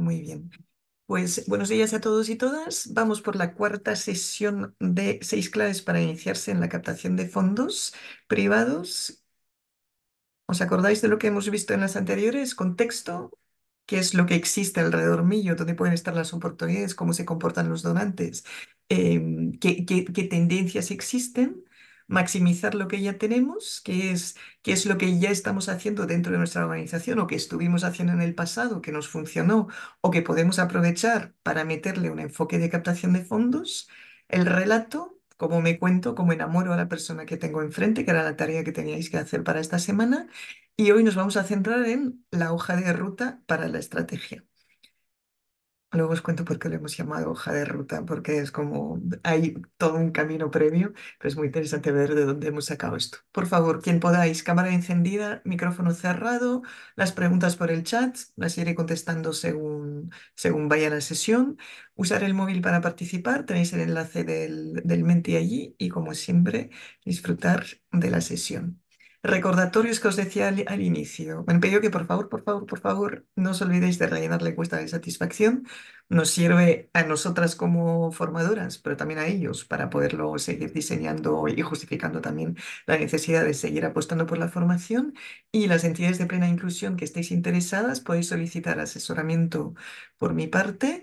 Muy bien. Pues buenos días a todos y todas. Vamos por la cuarta sesión de seis claves para iniciarse en la captación de fondos privados. ¿Os acordáis de lo que hemos visto en las anteriores? Contexto, qué es lo que existe alrededor mío, dónde pueden estar las oportunidades, cómo se comportan los donantes, em, qué, qué tendencias existen maximizar lo que ya tenemos, que es, es lo que ya estamos haciendo dentro de nuestra organización o que estuvimos haciendo en el pasado, que nos funcionó o que podemos aprovechar para meterle un enfoque de captación de fondos, el relato, como me cuento, como enamoro a la persona que tengo enfrente, que era la tarea que teníais que hacer para esta semana, y hoy nos vamos a centrar en la hoja de ruta para la estrategia. Luego os cuento por qué lo hemos llamado hoja de ruta, porque es como hay todo un camino previo, pero es muy interesante ver de dónde hemos sacado esto. Por favor, quien podáis, cámara encendida, micrófono cerrado, las preguntas por el chat, las iré contestando según, según vaya la sesión. Usar el móvil para participar, tenéis el enlace del, del Menti allí y como siempre, disfrutar de la sesión recordatorios que os decía al, inicio. Me han pedido que por favor, por favor, por favor, no os olvidéis de rellenar la encuesta de satisfacción. Nos sirve a nosotras como formadoras, pero también a ellos para poderlo seguir diseñando y justificando también la necesidad de seguir apostando por la formación. Y las entidades de plena inclusión que estéis interesadas podéis solicitar asesoramiento por mi parte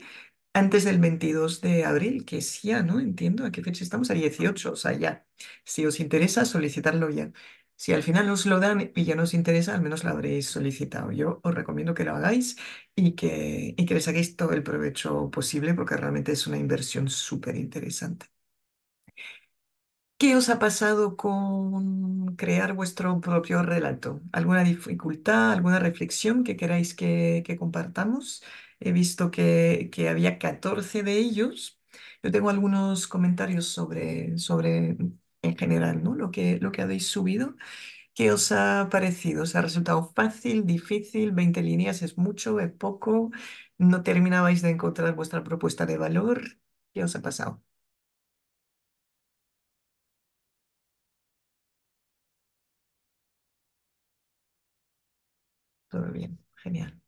antes del 22 de abril, que es ya, ¿no? Entiendo a qué fecha estamos, a 18, o sea, ya. Si os interesa, solicitarlo ya. Si al final os lo dan y ya nos interesa, al menos lo habréis solicitado. Yo os recomiendo que lo hagáis y que, y que le saquéis todo el provecho posible porque realmente es una inversión súper interesante. ¿Qué os ha pasado con crear vuestro propio relato? ¿Alguna dificultad, alguna reflexión que queráis que, compartamos? He visto que, que, había 14 de ellos. Yo tengo algunos comentarios sobre, sobre en general, ¿no? Lo que, lo que habéis subido. ¿Qué os ha parecido? ¿Os ha resultado fácil, difícil? ¿20 líneas es mucho, es poco? ¿No terminabais de encontrar vuestra propuesta de valor? ¿Qué os ha pasado? Todo bien, genial.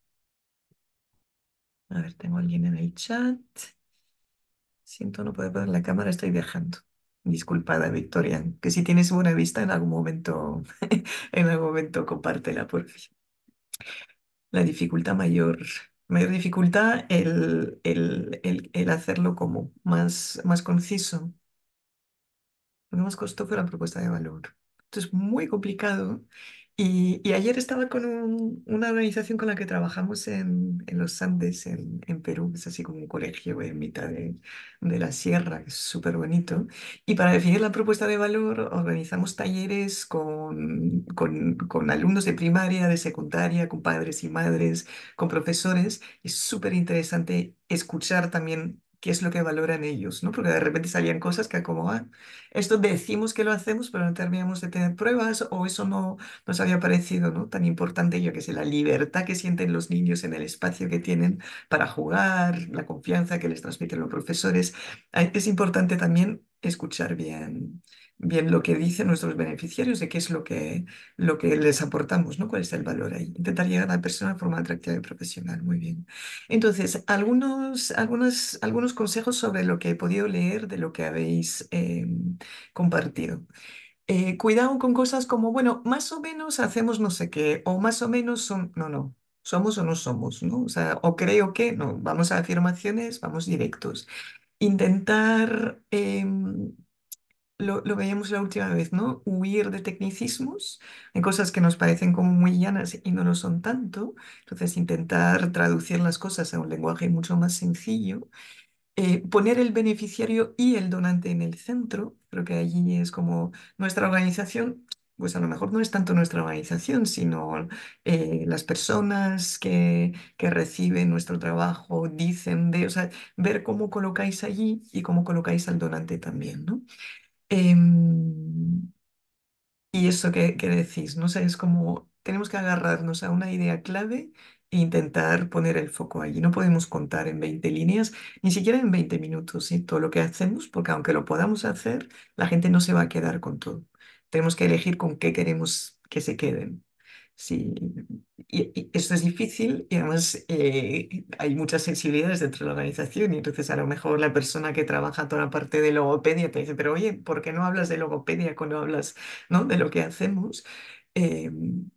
A ver, tengo alguien en el chat. Siento no poder poner la cámara, estoy viajando. Disculpada, Victoria, que si tienes buena vista en algún momento, en algún momento compártela, por La dificultad mayor, mayor dificultad, el, el, el, hacerlo como más, más conciso. Lo que más costó fue la propuesta de valor. Esto es muy complicado y, ayer estaba con una organización con la que trabajamos en, los Andes, en, Perú, es así como un colegio en mitad de, la sierra, es súper bonito. Y para definir la propuesta de valor organizamos talleres con, con alumnos de primaria, de secundaria, con padres y madres, con profesores. Es súper interesante escuchar también qué es lo que valoran ellos, ¿no? Porque de repente salían cosas que como, ah, esto decimos que lo hacemos, pero no terminamos de tener pruebas o eso no nos había parecido, ¿no? Tan importante, yo que es la libertad que sienten los niños en el espacio que tienen para jugar, la confianza que les transmiten los profesores. Ah, es importante también escuchar bien bien lo que dicen nuestros beneficiarios, de qué es lo que, lo que les aportamos, ¿no? ¿Cuál es el valor ahí? Intentar llegar a la persona de forma atractiva y profesional, muy bien. Entonces, algunos, algunos, algunos consejos sobre lo que he podido leer de lo que habéis eh, compartido. Eh, cuidado con cosas como, bueno, más o menos hacemos no sé qué, o más o menos son, no, no, somos o no somos, ¿no? O sea, o creo que, no, vamos a afirmaciones, vamos directos. Intentar... Em, lo, veíamos la última vez, ¿no? Huir de tecnicismos, de cosas que nos parecen como muy llanas y no lo son tanto. Entonces, intentar traducir las cosas a un lenguaje mucho más sencillo. Eh, poner el beneficiario y el donante en el centro, creo que allí es como nuestra organización, pues a lo mejor no es tanto nuestra organización, sino eh, las personas que, que, reciben nuestro trabajo, dicen de, o sea, ver cómo colocáis allí y cómo colocáis al donante también, ¿no? Em, y eso que, decís, no sé, es como tenemos que agarrarnos a una idea clave e intentar poner el foco allí. No podemos contar en 20 líneas, ni siquiera en 20 minutos, y todo lo que hacemos, porque aunque lo podamos hacer, la gente no se va a quedar con todo. Tenemos que elegir con qué queremos que se queden. Sí, y, esto es difícil y además eh, hay muchas sensibilidades dentro de la organización y entonces a lo mejor la persona que trabaja toda la parte de logopedia te dice, pero oye, ¿por qué no hablas de logopedia cuando hablas de lo que hacemos? Eh,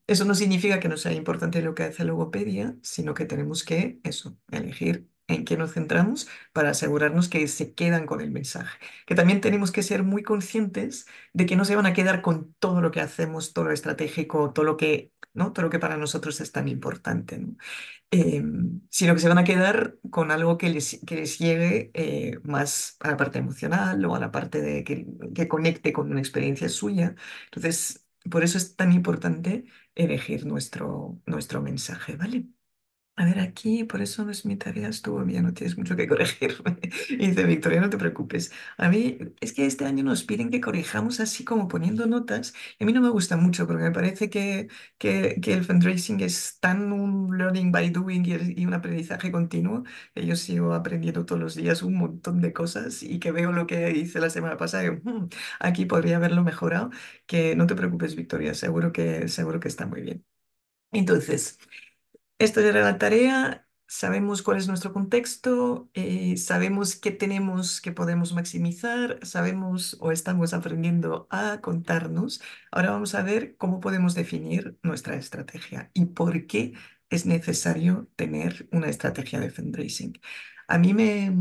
eso no significa que no sea importante lo que hace logopedia, sino que tenemos que eso, elegir en qué nos centramos para asegurarnos que se quedan con el mensaje. Que también tenemos que ser muy conscientes de que no se van a quedar con todo lo que hacemos, todo lo estratégico, todo lo que, ¿no? todo lo que para nosotros es tan importante, em, sino que se van a quedar con algo que les, que llegue eh, más a la parte emocional o a la parte de que, que conecte con una experiencia suya. Entonces, por eso es tan importante elegir nuestro, nuestro mensaje, ¿vale? A ver, aquí, por eso no es mi tarea, estuvo bien, no tienes mucho que corregirme. dice, Victoria, no te preocupes. A mí, es que este año nos piden que corrijamos así como poniendo notas. a mí no me gusta mucho porque me parece que, que, que el fundraising es tan un learning by doing y, un aprendizaje continuo. Que yo sigo aprendiendo todos los días un montón de cosas y que veo lo que hice la semana pasada. Y, hmm, aquí podría haberlo mejorado. Que no te preocupes, Victoria, seguro que, seguro que está muy bien. Entonces, ya era la tarea, sabemos cuál es nuestro contexto, eh, sabemos qué tenemos que podemos maximizar, sabemos o estamos aprendiendo a contarnos. Ahora vamos a ver cómo podemos definir nuestra estrategia y por qué es necesario tener una estrategia de fundraising. A mí me,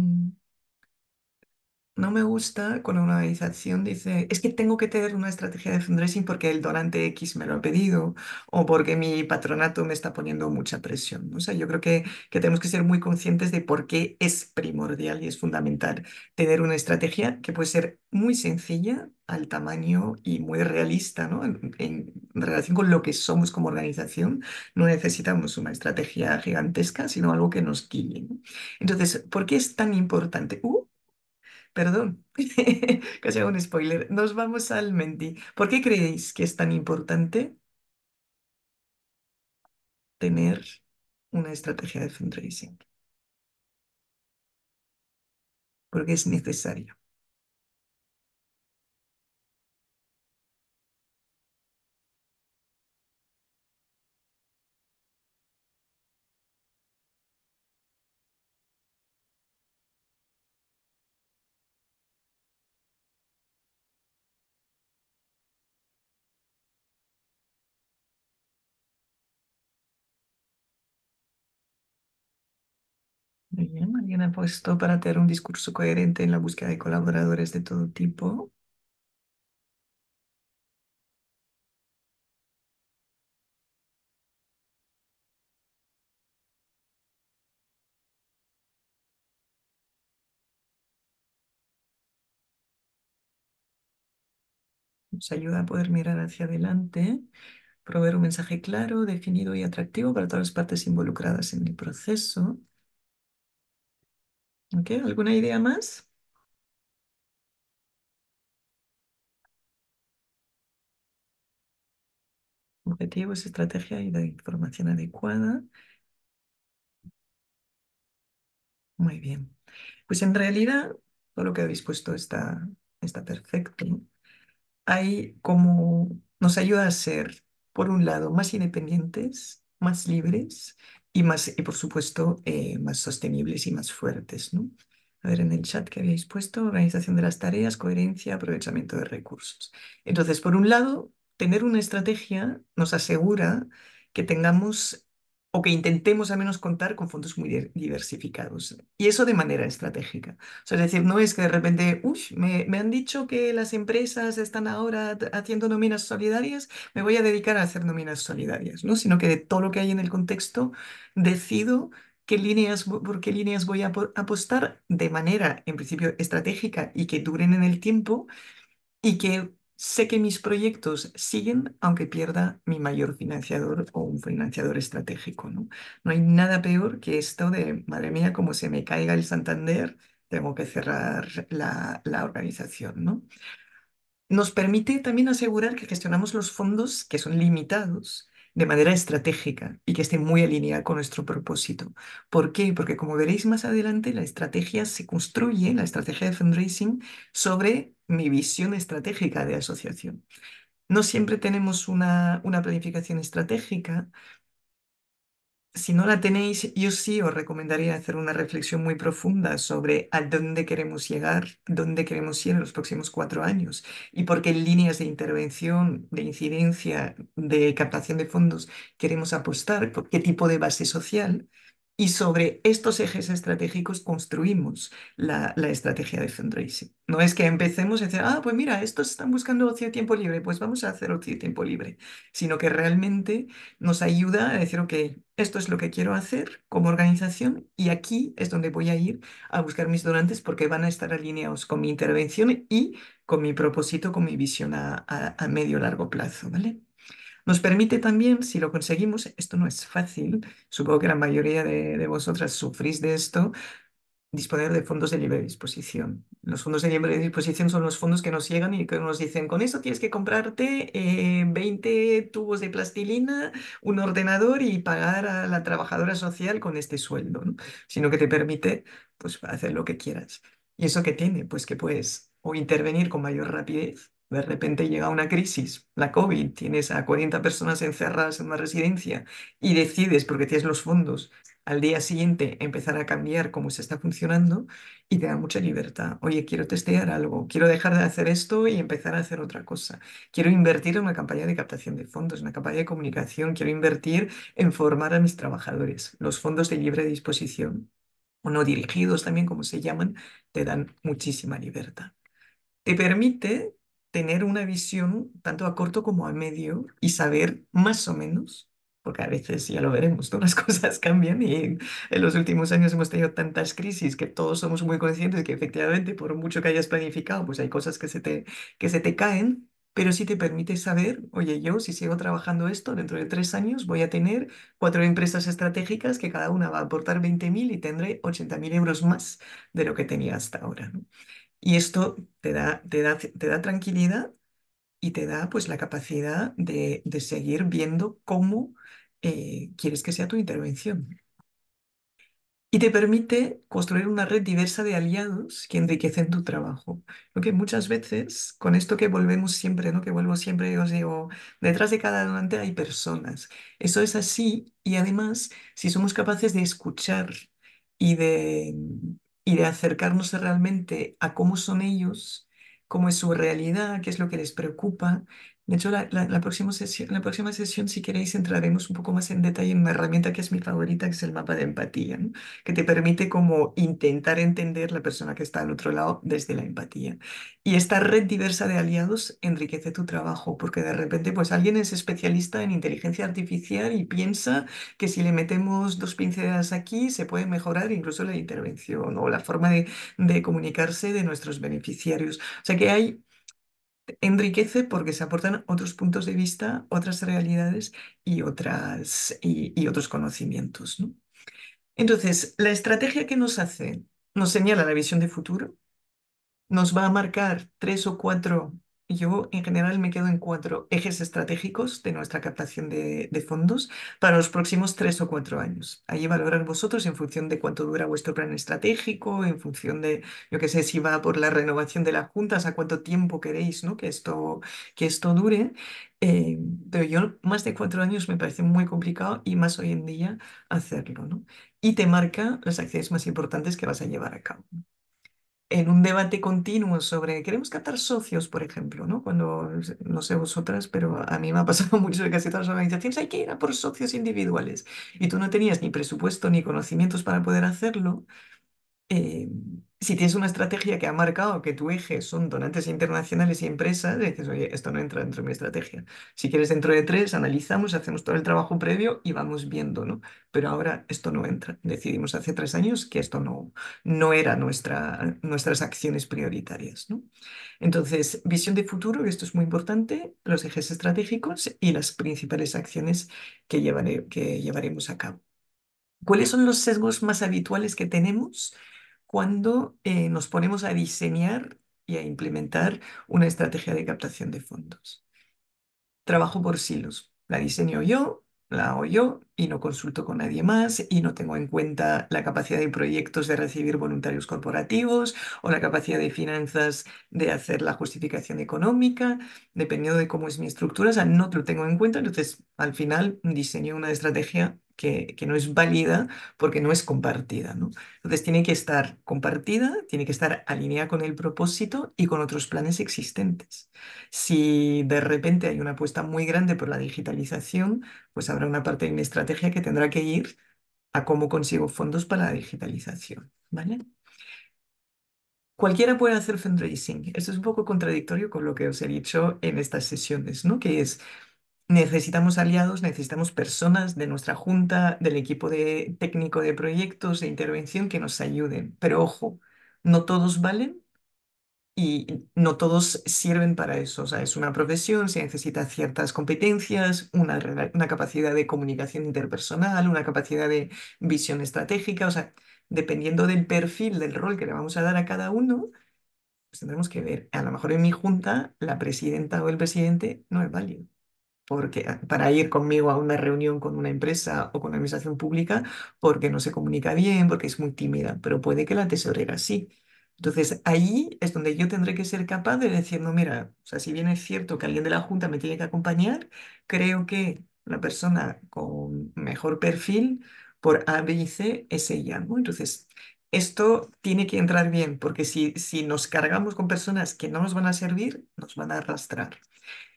no me gusta con una organización dice, es que tengo que tener una estrategia de fundraising porque el donante X me lo ha pedido o porque mi patronato me está poniendo mucha presión. O sea, yo creo que, que tenemos que ser muy conscientes de por qué es primordial y es fundamental tener una estrategia que puede ser muy sencilla al tamaño y muy realista, ¿no? En, relación con lo que somos como organización, no necesitamos una estrategia gigantesca, sino algo que nos guíe. Entonces, ¿por qué es tan importante? Perdón, casi hago un spoiler. Nos vamos al Menti. ¿Por qué creéis que es tan importante tener una estrategia de fundraising? Porque es necesario. bien, alguien puesto para tener un discurso coherente en la búsqueda de colaboradores de todo tipo. Nos ayuda a poder mirar hacia adelante, proveer un mensaje claro, definido y atractivo para todas las partes involucradas en el proceso. ¿Alguna idea más? Objetivos, estrategia y la información adecuada. Muy bien. Pues en realidad, todo lo que habéis puesto está, está perfecto. Hay como nos ayuda a ser, por un lado, más independientes, más libres y, más, y por supuesto, eh, más sostenibles y más fuertes. ¿no? A ver, en el chat que habéis puesto, organización de las tareas, coherencia, aprovechamiento de recursos. Entonces, por un lado, tener una estrategia nos asegura que tengamos o que intentemos al menos contar con fondos muy diversificados. Y eso de manera estratégica. es decir, no es que de repente, uy, me, han dicho que las empresas están ahora haciendo nóminas solidarias, me voy a dedicar a hacer nóminas solidarias, ¿no? Sino que de todo lo que hay en el contexto, decido qué líneas, por qué líneas voy a apostar de manera, en principio, estratégica y que duren en el tiempo y que Sé que mis proyectos siguen aunque pierda mi mayor financiador o un financiador estratégico. ¿no? no hay nada peor que esto de, madre mía, como se me caiga el Santander, tengo que cerrar la, la organización. ¿no? Nos permite también asegurar que gestionamos los fondos que son limitados de manera estratégica y que esté muy alineada con nuestro propósito. ¿Por qué? Porque como veréis más adelante, la estrategia se construye, la estrategia de fundraising, sobre mi visión estratégica de asociación. No siempre tenemos una, una planificación estratégica, si no la tenéis, yo sí os recomendaría hacer una reflexión muy profunda sobre a dónde queremos llegar, dónde queremos ir en los próximos cuatro años y por qué líneas de intervención, de incidencia, de captación de fondos queremos apostar, por qué tipo de base social y sobre estos ejes estratégicos construimos la, estrategia de fundraising. No es que empecemos a decir, ah, pues mira, estos están buscando ocio tiempo libre, pues vamos a hacer ocio y tiempo libre, sino que realmente nos ayuda a decir, ok, esto es lo que quiero hacer como organización y aquí es donde voy a ir a buscar mis donantes porque van a estar alineados con mi intervención y con mi propósito, con mi visión a, a medio largo plazo, ¿vale? Nos permite también, si lo conseguimos, esto no es fácil, supongo que la mayoría de, vosotras sufrís de esto, disponer de fondos de libre disposición. Los fondos de libre disposición son los fondos que nos llegan y que nos dicen, con eso tienes que comprarte 20 eh, tubos de plastilina, un ordenador y pagar a la trabajadora social con este sueldo, sino que te permite pues, hacer lo que quieras. ¿Y eso qué tiene? Pues que puedes o intervenir con mayor rapidez de repente llega una crisis, la COVID, tienes a 40 personas encerradas en una residencia y decides, porque tienes los fondos, al día siguiente empezar a cambiar cómo se está funcionando y te da mucha libertad. Oye, quiero testear algo, quiero dejar de hacer esto y empezar a hacer otra cosa. Quiero invertir en una campaña de captación de fondos, en una campaña de comunicación, quiero invertir en formar a mis trabajadores. Los fondos de libre disposición o no dirigidos también, como se llaman, te dan muchísima libertad. Te permite tener una visión tanto a corto como a medio y saber más o menos, porque a veces ya lo veremos, todas las cosas cambian y en los últimos años hemos tenido tantas crisis que todos somos muy conscientes que efectivamente por mucho que hayas planificado, pues hay cosas que se te, que se te caen. Pero si te permite saber, oye, yo si sigo trabajando esto, dentro de tres años voy a tener cuatro empresas estratégicas que cada una va a aportar 20.000 y tendré 80.000 euros más de lo que tenía hasta ahora. ¿no? Y esto te da, da, te da tranquilidad y te da pues la capacidad de, seguir viendo cómo eh, quieres que sea tu intervención. Y te permite construir una red diversa de aliados que enriquecen tu trabajo. Lo muchas veces, con esto que volvemos siempre, ¿no? que vuelvo siempre, os digo, detrás de cada donante hay personas. Eso es así y además, si somos capaces de escuchar y de y de acercarnos realmente a cómo son ellos, cómo es su realidad, qué es lo que les preocupa de hecho, la, la, próxima sesión, la próxima sesión, si queréis, entraremos un poco más en detalle en una herramienta que es mi favorita, que es el mapa de empatía, que te permite como intentar entender la persona que está al otro lado desde la empatía. Y esta red diversa de aliados enriquece tu trabajo, porque de repente pues alguien es especialista en inteligencia artificial y piensa que si le metemos dos pinceladas aquí se puede mejorar incluso la intervención o la forma de, de comunicarse de nuestros beneficiarios. O sea que hay enriquece porque se aportan otros puntos de vista, otras realidades y, otras, y, otros conocimientos. Entonces, la estrategia que nos hace, nos señala la visión de futuro, nos va a marcar tres o cuatro yo en general me quedo en cuatro ejes estratégicos de nuestra captación de, fondos para los próximos tres o cuatro años. Ahí valorar vosotros en función de cuánto dura vuestro plan estratégico, en función de, yo qué sé, si va por la renovación de las juntas, a cuánto tiempo queréis ¿no? que, esto, que esto dure. Eh, pero yo más de cuatro años me parece muy complicado y más hoy en día hacerlo. Y te marca las acciones más importantes que vas a llevar a cabo en un debate continuo sobre, queremos captar socios, por ejemplo, ¿no? Cuando, no sé vosotras, pero a mí me ha pasado mucho de casi todas las organizaciones, hay que ir a por socios individuales. Y tú no tenías ni presupuesto ni conocimientos para poder hacerlo. Eh, si tienes una estrategia que ha marcado que tu eje son donantes internacionales y empresas, dices, oye, esto no entra dentro de mi estrategia. Si quieres, dentro de tres, analizamos, hacemos todo el trabajo previo y vamos viendo, ¿no? Pero ahora esto no entra. Decidimos hace tres años que esto no, no era nuestra, nuestras acciones prioritarias, ¿no? Entonces, visión de futuro, esto es muy importante, los ejes estratégicos y las principales acciones que, que llevaremos a cabo. ¿Cuáles son los sesgos más habituales que tenemos? cuando eh, nos ponemos a diseñar y a implementar una estrategia de captación de fondos. Trabajo por silos. La diseño yo, la hago yo, y no consulto con nadie más y no tengo en cuenta la capacidad de proyectos de recibir voluntarios corporativos o la capacidad de finanzas de hacer la justificación económica, dependiendo de cómo es mi estructura, o sea, no lo tengo en cuenta, entonces al final diseño una estrategia que, no es válida porque no es compartida. ¿no? Entonces tiene que estar compartida, tiene que estar alineada con el propósito y con otros planes existentes. Si de repente hay una apuesta muy grande por la digitalización, pues habrá una parte de mi estrategia estrategia que tendrá que ir a cómo consigo fondos para la digitalización, ¿vale? Cualquiera puede hacer fundraising. Esto es un poco contradictorio con lo que os he dicho en estas sesiones, ¿no? Que es, necesitamos aliados, necesitamos personas de nuestra junta, del equipo de técnico de proyectos, de intervención, que nos ayuden. Pero ojo, no todos valen y no todos sirven para eso. O sea, es una profesión, se necesita ciertas competencias, una, capacidad de comunicación interpersonal, una capacidad de visión estratégica. O sea, dependiendo del perfil, del rol que le vamos a dar a cada uno, pues tendremos que ver. A lo mejor en mi junta, la presidenta o el presidente no es válido. Porque ah, para ir conmigo a una reunión con una empresa o con una administración pública, porque no se comunica bien, porque es muy tímida, pero puede que la tesorera sí entonces, ahí es donde yo tendré que ser capaz de decir, no, mira, o sea, si bien es cierto que alguien de la Junta me tiene que acompañar, creo que la persona con mejor perfil por A, B y C es ella, Entonces, esto tiene que entrar bien, porque si, si nos cargamos con personas que no nos van a servir, nos van a arrastrar.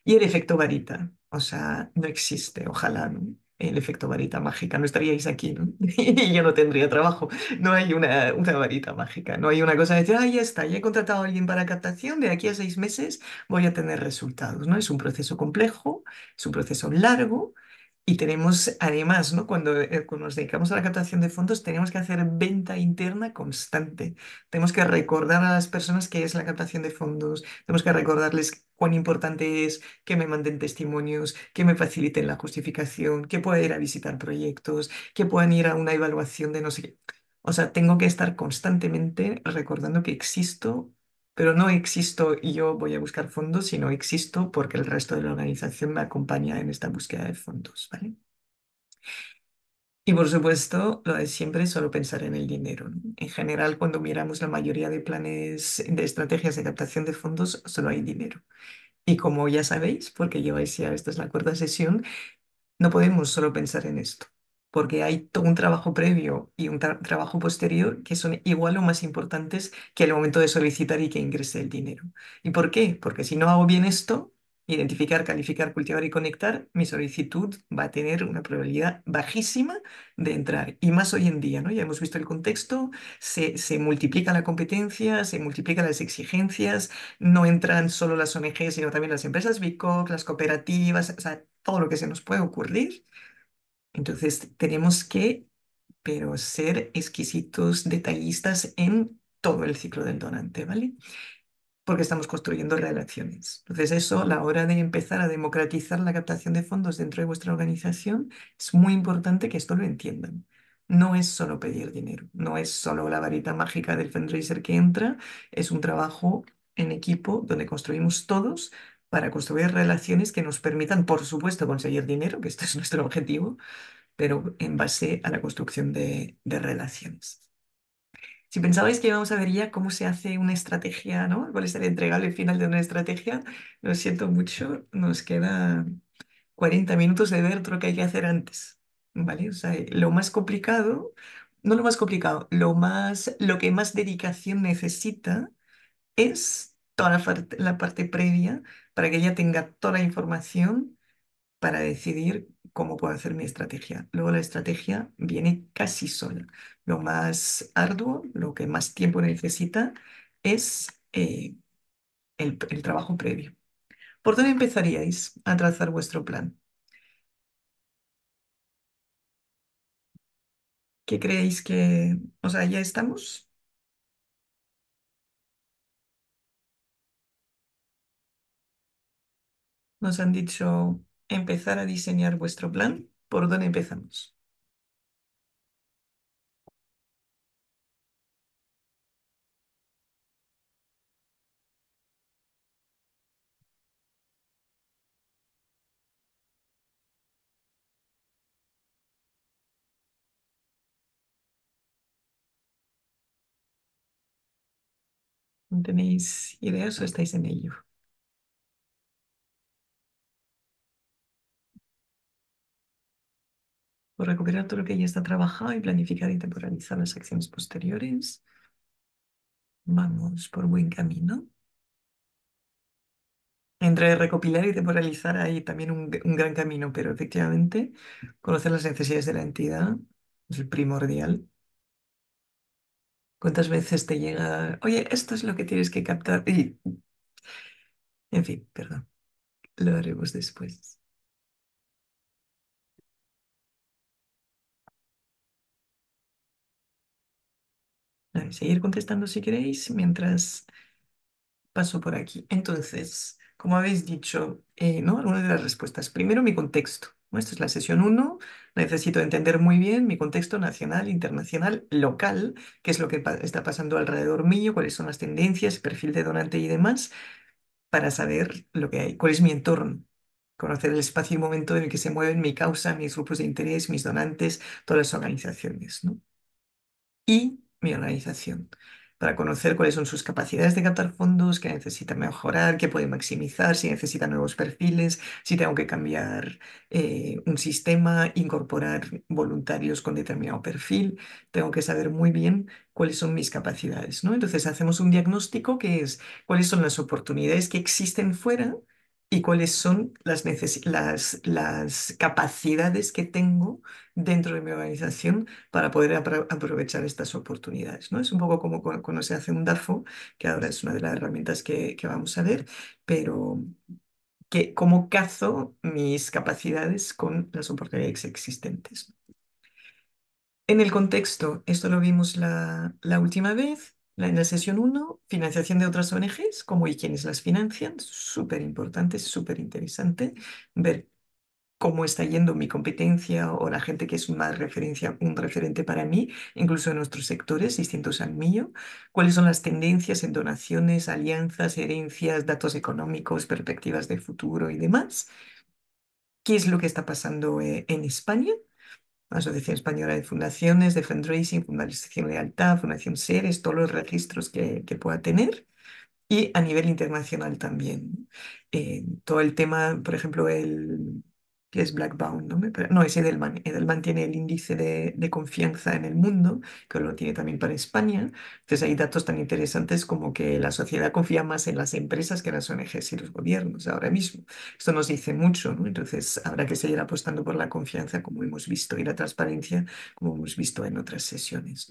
Y el efecto varita, o sea, no existe, ojalá, ¿no? el efecto varita mágica, no estaríais aquí, y yo no tendría trabajo. No hay una, una varita mágica, no hay una cosa de decir, ah, ya está, ya he contratado a alguien para captación, de aquí a seis meses voy a tener resultados, ¿no? Es un proceso complejo, es un proceso largo, y tenemos, además, ¿no? Cuando, eh, cuando, nos dedicamos a la captación de fondos, tenemos que hacer venta interna constante. Tenemos que recordar a las personas qué es la captación de fondos, tenemos que recordarles cuán importante es que me manden testimonios, que me faciliten la justificación, que puedan ir a visitar proyectos, que puedan ir a una evaluación de no sé qué. O sea, tengo que estar constantemente recordando que existo pero no existo y yo voy a buscar fondos, sino existo porque el resto de la organización me acompaña en esta búsqueda de fondos, ¿vale? Y por supuesto, lo de siempre, solo pensar en el dinero. En general, cuando miramos la mayoría de planes, de estrategias de captación de fondos, solo hay dinero. Y como ya sabéis, porque lleváis ya, esta es la cuarta sesión, no podemos solo pensar en esto porque hay todo un trabajo previo y un trabajo posterior que son igual o más importantes que el momento de solicitar y que ingrese el dinero. ¿Y por qué? Porque si no hago bien esto, identificar, calificar, cultivar y conectar, mi solicitud va a tener una probabilidad bajísima de entrar. Y más hoy en día, ¿no? Ya hemos visto el contexto, se, se multiplica la competencia, se multiplican las exigencias, no entran solo las ONGs, sino también las empresas BICOC, las cooperativas, o sea, todo lo que se nos puede ocurrir entonces tenemos que, pero ser exquisitos, detallistas en todo el ciclo del donante, ¿vale? Porque estamos construyendo relaciones. Entonces eso, la hora de empezar a democratizar la captación de fondos dentro de vuestra organización, es muy importante que esto lo entiendan. No es solo pedir dinero, no es solo la varita mágica del fundraiser que entra, es un trabajo en equipo donde construimos todos para construir relaciones que nos permitan, por supuesto, conseguir dinero, que este es nuestro objetivo, pero en base a la construcción de, relaciones. Si pensabais que íbamos a ver ya cómo se hace una estrategia, ¿no? ¿Cuál es el entregable final de una estrategia? Lo siento mucho, nos queda 40 minutos de ver lo que hay que hacer antes, ¿vale? O sea, lo más complicado, no lo más complicado, lo más, lo que más dedicación necesita es toda la parte previa para que ella tenga toda la información para decidir cómo puedo hacer mi estrategia. Luego la estrategia viene casi sola. Lo más arduo, lo que más tiempo necesita es eh, el, el trabajo previo. ¿Por dónde empezaríais a trazar vuestro plan? ¿Qué creéis que, o sea, ya estamos? Nos han dicho empezar a diseñar vuestro plan. ¿Por dónde empezamos? ¿Tenéis ideas o estáis en ello? recuperar todo lo que ya está trabajado y planificar y temporalizar las acciones posteriores. Vamos por buen camino. Entre recopilar y temporalizar hay también un, gran camino, pero efectivamente conocer las necesidades de la entidad es el primordial. ¿Cuántas veces te llega, oye, esto es lo que tienes que captar? Y... En fin, perdón, lo haremos después. seguir contestando si queréis mientras paso por aquí. Entonces, como habéis dicho, eh, ¿no? Algunas de las respuestas. Primero, mi contexto. ¿no? Esta es la sesión 1. Necesito entender muy bien mi contexto nacional, internacional, local, qué es lo que está pasando alrededor mío, cuáles son las tendencias, perfil de donante y demás, para saber lo que hay, cuál es mi entorno conocer el espacio y momento en el que se mueven mi causa, mis grupos de interés, mis donantes, todas las organizaciones, ¿no? Y mi organización para conocer cuáles son sus capacidades de captar fondos, qué necesita mejorar, qué puede maximizar, si necesita nuevos perfiles, si tengo que cambiar eh, un sistema, incorporar voluntarios con determinado perfil. Tengo que saber muy bien cuáles son mis capacidades, ¿no? Entonces hacemos un diagnóstico que es cuáles son las oportunidades que existen fuera y cuáles son las, capacidades que tengo dentro de mi organización para poder aprovechar estas oportunidades. ¿no? Es un poco como cuando se hace un DAFO, que ahora es una de las herramientas que, vamos a ver, pero que, cómo cazo mis capacidades con las oportunidades existentes. En el contexto, esto lo vimos la última vez, en la sesión 1, financiación de otras ONGs, cómo y quiénes las financian, súper importante, súper interesante ver cómo está yendo mi competencia o la gente que es una referencia, un referente para mí, incluso en nuestros sectores distintos al mío, cuáles son las tendencias en donaciones, alianzas, herencias, datos económicos, perspectivas de futuro y demás, qué es lo que está pasando eh, en España Asociación Española de Fundaciones, de Fundraising, Fundación Lealtad, Fundación Seres, todos los registros que, pueda tener y a nivel internacional también. Eh, todo el tema, por ejemplo, el, que es Blackbound, ¿no? no, es Edelman. Edelman tiene el índice de, confianza en el mundo, que lo tiene también para España. Entonces hay datos tan interesantes como que la sociedad confía más en las empresas que en las ONGs y los gobiernos ahora mismo. Esto nos dice mucho, ¿no? Entonces habrá que seguir apostando por la confianza, como hemos visto, y la transparencia, como hemos visto en otras sesiones,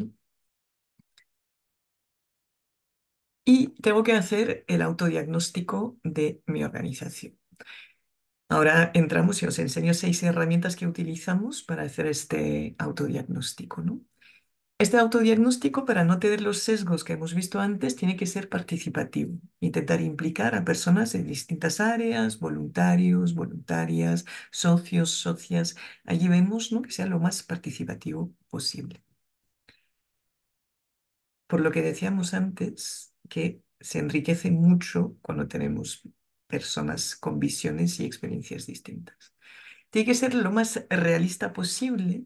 Y tengo que hacer el autodiagnóstico de mi organización. Ahora entramos y os enseño seis herramientas que utilizamos para hacer este autodiagnóstico, ¿no? Este autodiagnóstico, para no tener los sesgos que hemos visto antes, tiene que ser participativo. Intentar implicar a personas en distintas áreas, voluntarios, voluntarias, socios, socias. Allí vemos ¿no? que sea lo más participativo posible. Por lo que decíamos antes, que se enriquece mucho cuando tenemos personas con visiones y experiencias distintas. Tiene que ser lo más realista posible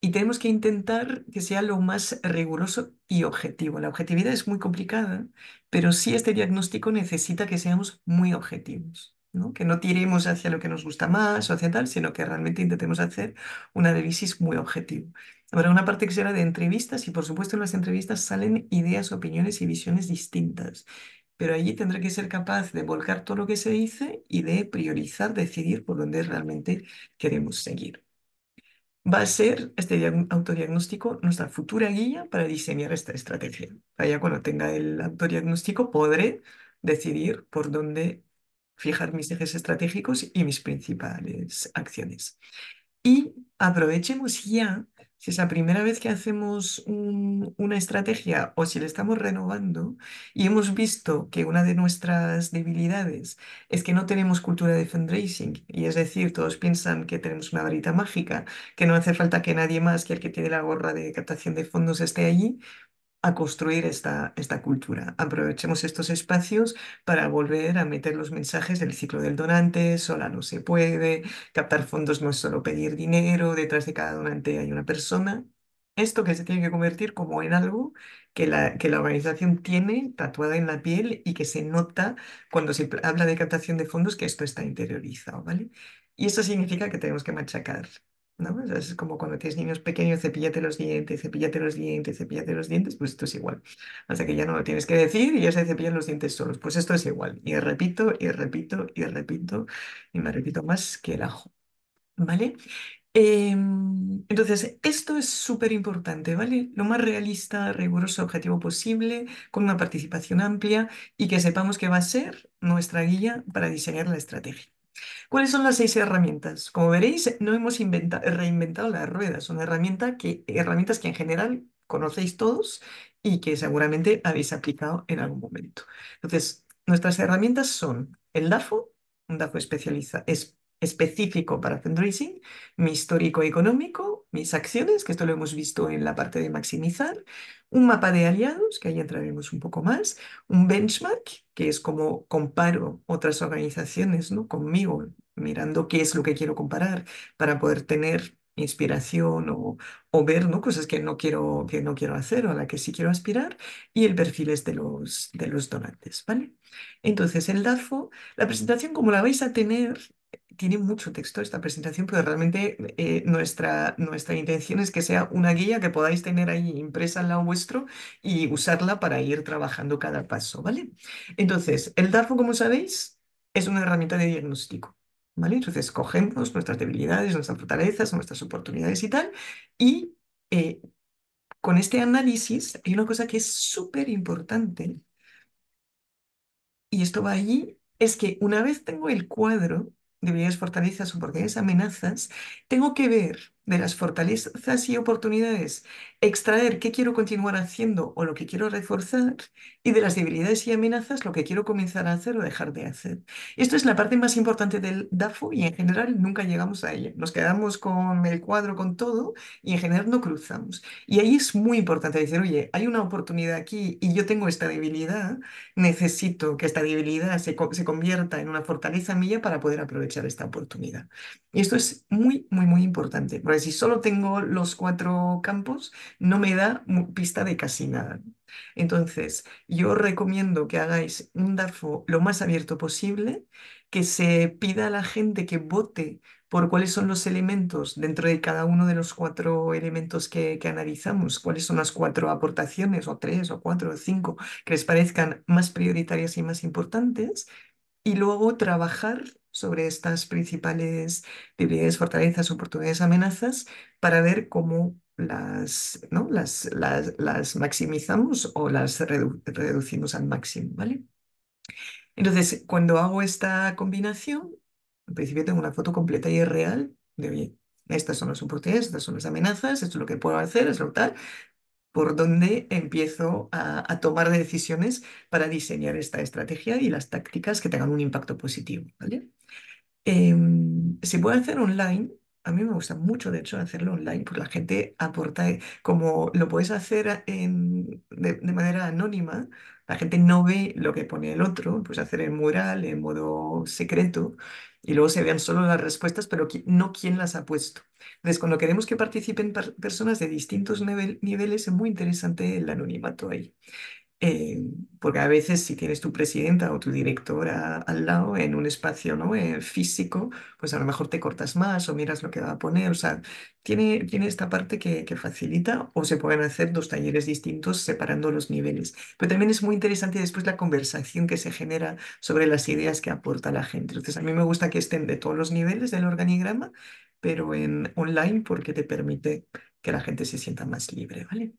y tenemos que intentar que sea lo más riguroso y objetivo. La objetividad es muy complicada, pero sí este diagnóstico necesita que seamos muy objetivos, que no tiremos hacia lo que nos gusta más o hacia tal, sino que realmente intentemos hacer un análisis muy objetivo. Habrá una parte que será de entrevistas y por supuesto en las entrevistas salen ideas, opiniones y visiones distintas pero allí tendré que ser capaz de volcar todo lo que se dice y de priorizar, decidir por dónde realmente queremos seguir. Va a ser este autodiagnóstico nuestra futura guía para diseñar esta estrategia. Allá cuando tenga el autodiagnóstico podré decidir por dónde fijar mis ejes estratégicos y mis principales acciones. Y aprovechemos ya si es la primera vez que hacemos una estrategia o si la estamos renovando y hemos visto que una de nuestras debilidades es que no tenemos cultura de fundraising, y es decir, todos piensan que tenemos una varita mágica, que no hace falta que nadie más que el que tiene la gorra de captación de fondos esté allí, a construir esta, esta cultura. Aprovechemos estos espacios para volver a meter los mensajes del ciclo del donante, sola no se puede, captar fondos no es solo pedir dinero, detrás de cada donante hay una persona. Esto que se tiene que convertir como en algo que la, que la organización tiene tatuada en la piel y que se nota cuando se habla de captación de fondos que esto está interiorizado, ¿vale? Y eso significa que tenemos que machacar es como cuando tienes niños pequeños, cepillate los dientes, cepillate los dientes, cepillate los dientes, pues esto es igual. Hasta que ya no lo tienes que decir y ya se cepillan los dientes solos. Pues esto es igual. Y repito, y repito, y repito, y me repito más que el ajo. ¿Vale? Em, entonces, esto es súper importante, ¿vale? Lo más realista, riguroso, objetivo posible, con una participación amplia y que sepamos que va a ser nuestra guía para diseñar la estrategia. ¿Cuáles son las seis herramientas? Como veréis, no hemos reinventado las ruedas, son herramientas que, herramientas que en general conocéis todos y que seguramente habéis aplicado en algún momento. Entonces, nuestras herramientas son el DAFO, un DAFO especializado, es específico para fundraising, mi histórico económico, mis acciones, que esto lo hemos visto en la parte de maximizar, un mapa de aliados, que ahí entraremos un poco más, un benchmark, que es como comparo otras organizaciones ¿no? conmigo, mirando qué es lo que quiero comparar para poder tener inspiración o, o ver ¿no? cosas que no, quiero, que no quiero hacer o a las que sí quiero aspirar y el perfil es de los, de los donantes. ¿vale? Entonces, el DAFO, la presentación como la vais a tener tiene mucho texto esta presentación, pero realmente eh, nuestra, nuestra intención es que sea una guía que podáis tener ahí impresa al lado vuestro y usarla para ir trabajando cada paso, ¿vale? Entonces, el DARFO, como sabéis, es una herramienta de diagnóstico, ¿vale? Entonces, cogemos nuestras debilidades, nuestras fortalezas, nuestras oportunidades y tal, y eh, con este análisis hay una cosa que es súper importante, y esto va allí, es que una vez tengo el cuadro, de fortalezas o porque hayas amenazas, tengo que ver de las fortalezas y oportunidades, extraer qué quiero continuar haciendo o lo que quiero reforzar y de las debilidades y amenazas lo que quiero comenzar a hacer o dejar de hacer. Esto es la parte más importante del DAFO y en general nunca llegamos a ella. Nos quedamos con el cuadro, con todo y en general no cruzamos. Y ahí es muy importante decir, oye, hay una oportunidad aquí y yo tengo esta debilidad, necesito que esta debilidad se, se convierta en una fortaleza mía para poder aprovechar esta oportunidad. Y esto es muy, muy, muy importante. Pues, si solo tengo los cuatro campos, no me da pista de casi nada. Entonces, yo recomiendo que hagáis un DAFO lo más abierto posible, que se pida a la gente que vote por cuáles son los elementos dentro de cada uno de los cuatro elementos que, que, analizamos, cuáles son las cuatro aportaciones, o tres, o cuatro, o cinco, que les parezcan más prioritarias y más importantes, y luego trabajar sobre estas principales debilidades, fortalezas, oportunidades, amenazas, para ver cómo las, ¿no? las, las, maximizamos o las reducimos al máximo, ¿vale? Entonces, cuando hago esta combinación, al principio tengo una foto completa y real de, oye, estas son las oportunidades, estas son las amenazas, esto es lo que puedo hacer, es lo tal, por donde empiezo a, a, tomar decisiones para diseñar esta estrategia y las tácticas que tengan un impacto positivo, ¿vale? Eh, em, se puede hacer online. A mí me gusta mucho, de hecho, hacerlo online porque la gente aporta, eh, como lo puedes hacer de, manera anónima, la gente no ve lo que pone el otro, puedes hacer el mural en modo secreto y luego se vean solo las respuestas, pero no quién las ha puesto. Entonces, cuando queremos que participen personas de distintos niveles, es muy interesante el anonimato ahí. Eh, porque a veces si tienes tu presidenta o tu directora al lado en un espacio ¿no? Eh, físico, pues a lo mejor te cortas más o miras lo que va a poner. O sea, tiene, tiene esta parte que, que facilita o se pueden hacer dos talleres distintos separando los niveles. Pero también es muy interesante después la conversación que se genera sobre las ideas que aporta la gente. Entonces, a mí me gusta que estén de todos los niveles del organigrama, pero en online porque te permite que la gente se sienta más libre, ¿vale?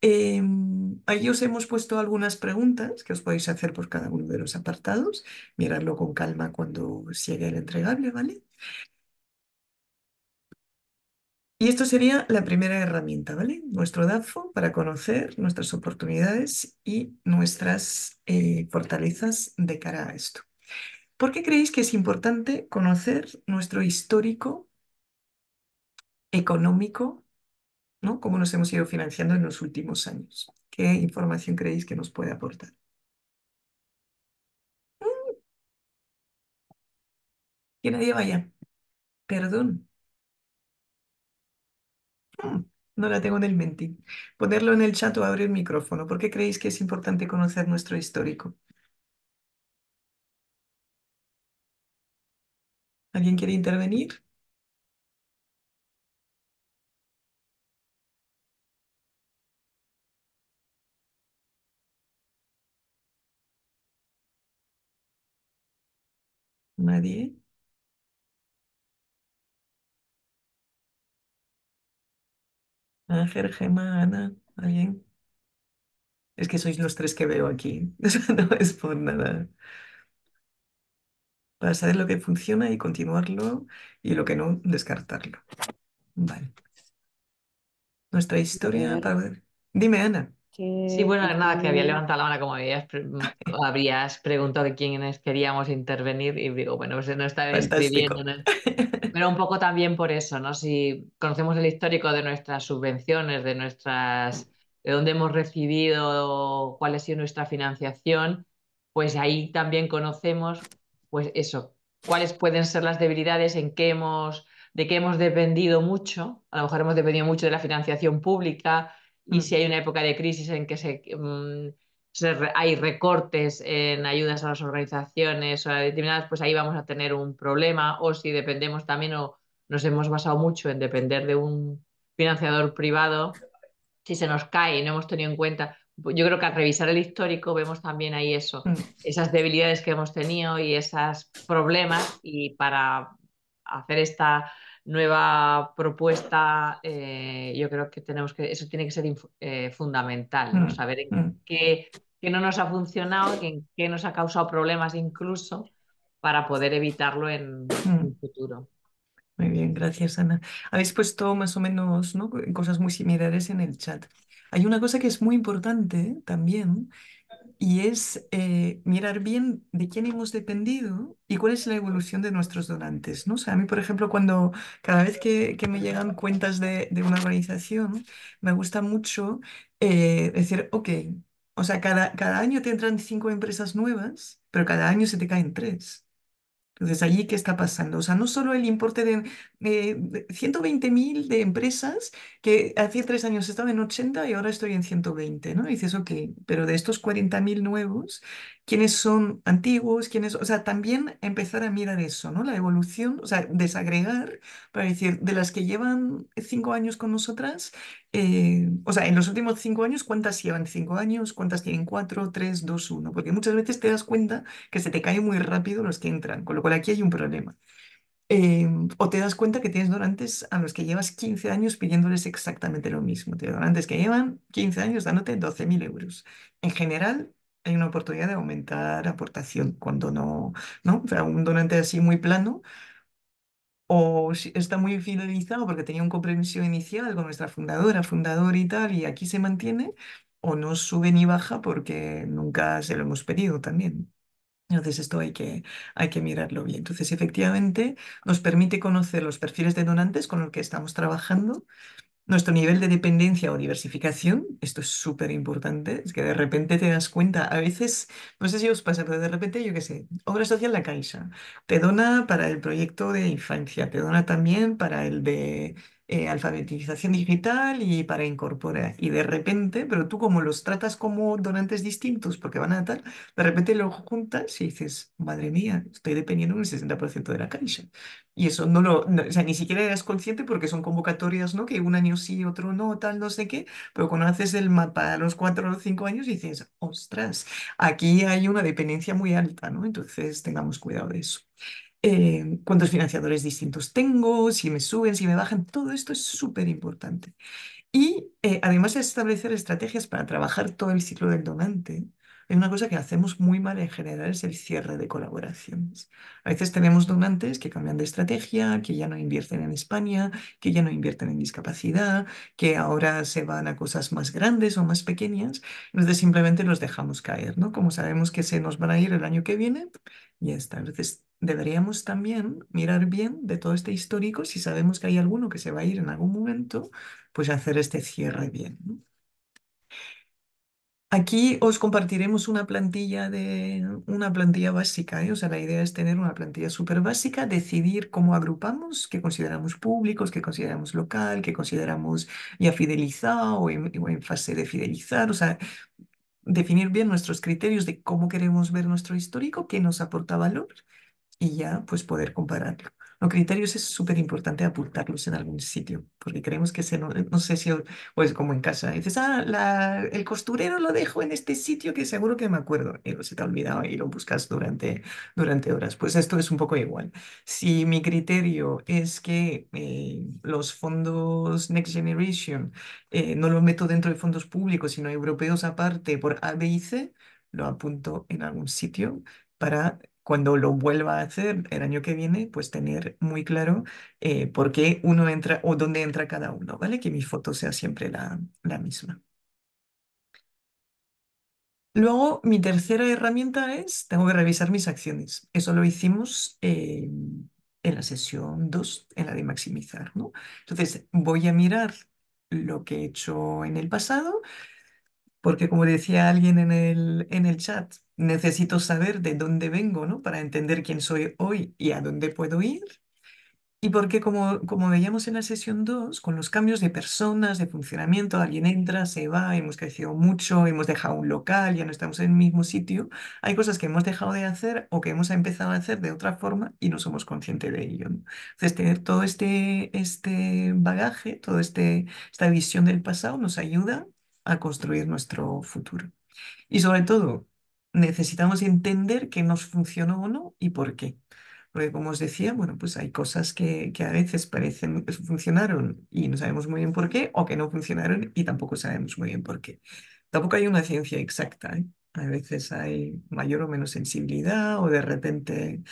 Em, ahí os hemos puesto algunas preguntas que os podéis hacer por cada uno de los apartados, mirarlo con calma cuando llegue el entregable, ¿vale? Y esto sería la primera herramienta, ¿vale? Nuestro DAFO para conocer nuestras oportunidades y nuestras eh, fortalezas de cara a esto. ¿Por qué creéis que es importante conocer nuestro histórico económico ¿no? Cómo nos hemos ido financiando en los últimos años. ¿Qué información creéis que nos puede aportar? Mm. Que nadie vaya. Perdón. Mm, no la tengo en el mentir. Ponerlo en el chat o abrir el micrófono. ¿Por qué creéis que es importante conocer nuestro histórico? ¿Alguien quiere intervenir? ¿Nadie? Ángel, Gema, Ana, ¿alguien? Es que sois los tres que veo aquí. no es por nada. Para saber lo que funciona y continuarlo y lo que no, descartarlo. Vale. Nuestra historia, Dime, Ana. Sí, bueno, nada, que había levantado la mano como habías, mm, habrías preguntado de quiénes queríamos intervenir y digo, bueno, pues no está escribiendo. Pero un poco también por eso, ¿no? Si conocemos el histórico de nuestras subvenciones, de nuestras, dónde hemos recibido, cuál ha sido nuestra financiación, pues ahí también conocemos, pues eso, cuáles pueden ser las debilidades, en hemos, de qué hemos dependido mucho. A lo mejor hemos dependido mucho de la financiación pública y mm. si hay una época de crisis en que se, mm, hay recortes en ayudas a las organizaciones o a determinadas, pues ahí vamos a tener un problema. O si dependemos también o nos hemos basado mucho en depender de un financiador privado, si se nos cae y no hemos tenido en cuenta. Yo creo que al revisar el histórico vemos también ahí eso, mm. esas debilidades que hemos tenido y esos problemas y para hacer esta nueva propuesta, eh, yo creo que tenemos que, eso tiene que ser eh, fundamental, mm, saber en mm. qué, que no nos ha funcionado, en qué nos ha causado problemas incluso, para poder evitarlo en, el mm. futuro. Muy bien, gracias Ana. Habéis puesto más o menos ¿no? cosas muy similares en el chat. Hay una cosa que es muy importante también, y es eh, mirar bien de quién hemos dependido y cuál es la evolución de nuestros donantes, ¿no? O sea, a mí, por ejemplo, cuando cada vez que, me llegan cuentas de, una organización, me gusta mucho eh, decir, ok, o sea, cada, cada año te entran cinco empresas nuevas, pero cada año se te caen tres. Entonces, allí, ¿qué está pasando? O sea, no solo el importe de 120.000 eh, 120 mil de empresas que hace tres años estaban en 80 y ahora estoy en 120, ¿no? Y dices, ok, pero de estos 40.000 nuevos, ¿quiénes son antiguos? ¿Quiénes? O sea, también empezar a mirar eso, ¿no? La evolución, o sea, desagregar para decir, de las que llevan cinco años con nosotras, eh, o sea, en los últimos cinco años, ¿cuántas llevan cinco años? ¿Cuántas tienen cuatro, tres, dos, uno? Porque muchas veces te das cuenta que se te caen muy rápido los que entran, con aquí hay un problema. Eh, o te das cuenta que tienes donantes a los que llevas 15 años pidiéndoles exactamente lo mismo. Tienes donantes que llevan 15 años dándote 12.000 euros. En general, hay una oportunidad de aumentar aportación cuando no, ¿no? O sea, un donante así muy plano o está muy fidelizado porque tenía un compromiso inicial con nuestra fundadora, fundador y tal, y aquí se mantiene, o no sube ni baja porque nunca se lo hemos pedido también. Entonces esto hay que, hay que mirarlo bien. Entonces efectivamente nos permite conocer los perfiles de donantes con los que estamos trabajando, nuestro nivel de dependencia o diversificación, esto es súper importante, es que de repente te das cuenta, a veces, no sé si os pasa, pero de repente, yo qué sé, obra social La Caixa, te dona para el proyecto de infancia, te dona también para el de eh, alfabetización digital y para incorporar. Y de repente, pero tú como los tratas como donantes distintos porque van a tal, de repente lo juntas y dices, madre mía, estoy dependiendo del 60% de la caixa. Y eso no lo, o sea, ni siquiera eras consciente porque son convocatorias, ¿no? Que un año sí, otro no, tal, no sé qué, pero cuando haces el mapa a los cuatro o cinco años dices, ostras, aquí hay una dependencia muy alta, ¿no? Entonces tengamos cuidado de eso. Eh, cuántos financiadores distintos tengo, si me suben, si me bajan, todo esto es súper importante. Y eh, además de establecer estrategias para trabajar todo el ciclo del donante, es una cosa que hacemos muy mal en general, es el cierre de colaboraciones. A veces tenemos donantes que cambian de estrategia, que ya no invierten en España, que ya no invierten en discapacidad, que ahora se van a cosas más grandes o más pequeñas. Entonces simplemente los dejamos caer, ¿no? Como sabemos que se nos van a ir el año que viene, ya está. Entonces deberíamos también mirar bien de todo este histórico, si sabemos que hay alguno que se va a ir en algún momento, pues hacer este cierre bien. Aquí os compartiremos una plantilla, de, una plantilla básica, ¿eh? o sea, la idea es tener una plantilla súper básica, decidir cómo agrupamos, qué consideramos públicos, qué consideramos local, qué consideramos ya fidelizado o en, o en fase de fidelizar, o sea, definir bien nuestros criterios de cómo queremos ver nuestro histórico, qué nos aporta valor y ya pues poder compararlo. Los criterios es súper importante apuntarlos en algún sitio, porque creemos que se, no, sé si, pues como en casa, dices, ah, el costurero lo dejo en este sitio que seguro que me acuerdo, y se te ha olvidado y lo buscas durante, durante horas. Pues esto es un poco igual. Si mi criterio es que eh, los fondos Next Generation eh, no los meto dentro de fondos públicos, sino europeos aparte por A, lo apunto en algún sitio para cuando lo vuelva a hacer el año que viene, pues tener muy claro eh, por qué uno entra o dónde entra cada uno, ¿vale? Que mi foto sea siempre la, la misma. Luego, mi tercera herramienta es, tengo que revisar mis acciones. Eso lo hicimos en la sesión 2, en la de maximizar, ¿no? Entonces, voy a mirar lo que he hecho en el pasado, porque como decía alguien en el, en el chat, necesito saber de dónde vengo, ¿no? Para entender quién soy hoy y a dónde puedo ir. Y porque como, como veíamos en la sesión 2, con los cambios de personas, de funcionamiento, alguien entra, se va, hemos crecido mucho, hemos dejado un local, ya no estamos en el mismo sitio, hay cosas que hemos dejado de hacer o que hemos empezado a hacer de otra forma y no somos conscientes de ello. Entonces, tener todo este, este bagaje, toda este, esta visión del pasado nos ayuda a construir nuestro futuro. Y sobre todo, necesitamos entender qué nos funcionó o no y por qué. Porque como os decía, bueno, pues hay cosas que, que a veces parecen que funcionaron y no sabemos muy bien por qué, o que no funcionaron y tampoco sabemos muy bien por qué. Tampoco hay una ciencia exacta, ¿eh? A veces hay mayor o menos sensibilidad o de repente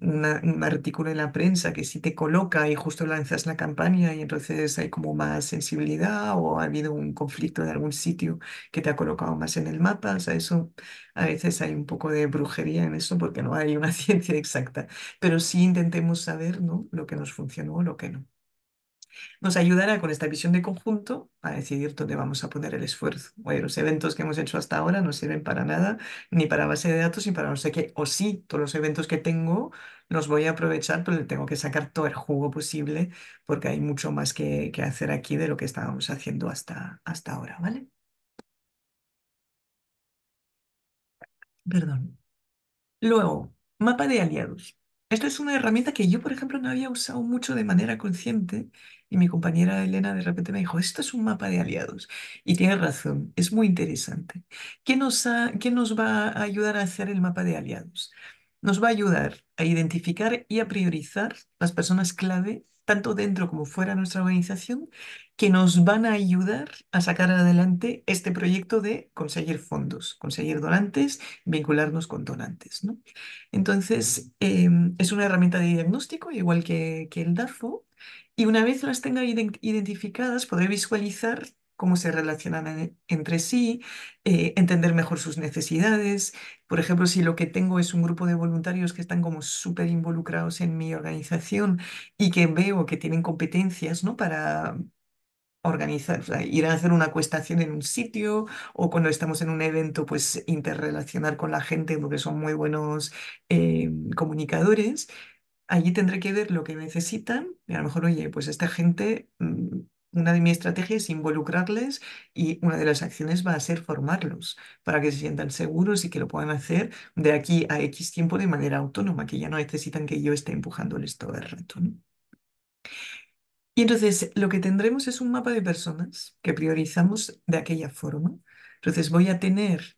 un artículo en la prensa que sí te coloca y justo lanzas la campaña y entonces hay como más sensibilidad o ha habido un conflicto de algún sitio que te ha colocado más en el mapa. O sea, eso a veces hay un poco de brujería en eso porque no hay una ciencia exacta, pero sí intentemos saber, ¿no? lo que nos funcionó o lo que no nos ayudará con esta visión de conjunto a decidir dónde vamos a poner el esfuerzo. los eventos que hemos hecho hasta ahora no sirven para nada, ni para base de datos, ni para no sé qué. O sí, todos los eventos que tengo los voy a aprovechar, pero le tengo que sacar todo el jugo posible porque hay mucho más que, hacer aquí de lo que estábamos haciendo hasta, hasta ahora, ¿vale? Perdón. Luego, mapa de aliados. Esta es una herramienta que yo, por ejemplo, no había usado mucho de manera consciente y mi compañera Elena de repente me dijo, esto es un mapa de aliados. Y tiene razón, es muy interesante. ¿Qué nos, qué nos va a ayudar a hacer el mapa de aliados? Nos va a ayudar a identificar y a priorizar las personas clave tanto dentro como fuera de nuestra organización, que nos van a ayudar a sacar adelante este proyecto de conseguir fondos, conseguir donantes, vincularnos con donantes. ¿no? Entonces, em, es una herramienta de diagnóstico, igual que, el DAFO, y una vez las tenga identificadas, podré visualizar cómo se relacionan e-, entre sí, eh, entender mejor sus necesidades. Por ejemplo, si lo que tengo es un grupo de voluntarios que están como súper involucrados en mi organización y que veo que tienen competencias ¿no? para, organizar, ir a hacer una acuestación en un sitio o cuando estamos en un evento, pues interrelacionar con la gente porque son muy buenos eh, comunicadores. Allí tendré que ver lo que necesitan y a lo mejor, oye, pues esta gente, mm, una de mis estrategias es involucrarles y una de las acciones va a ser formarlos para que se sientan seguros y que lo puedan hacer de aquí a X tiempo de manera autónoma, que ya no necesitan que yo esté empujándoles todo el rato, ¿no? Y entonces lo que tendremos es un mapa de personas que priorizamos de aquella forma. Entonces voy a tener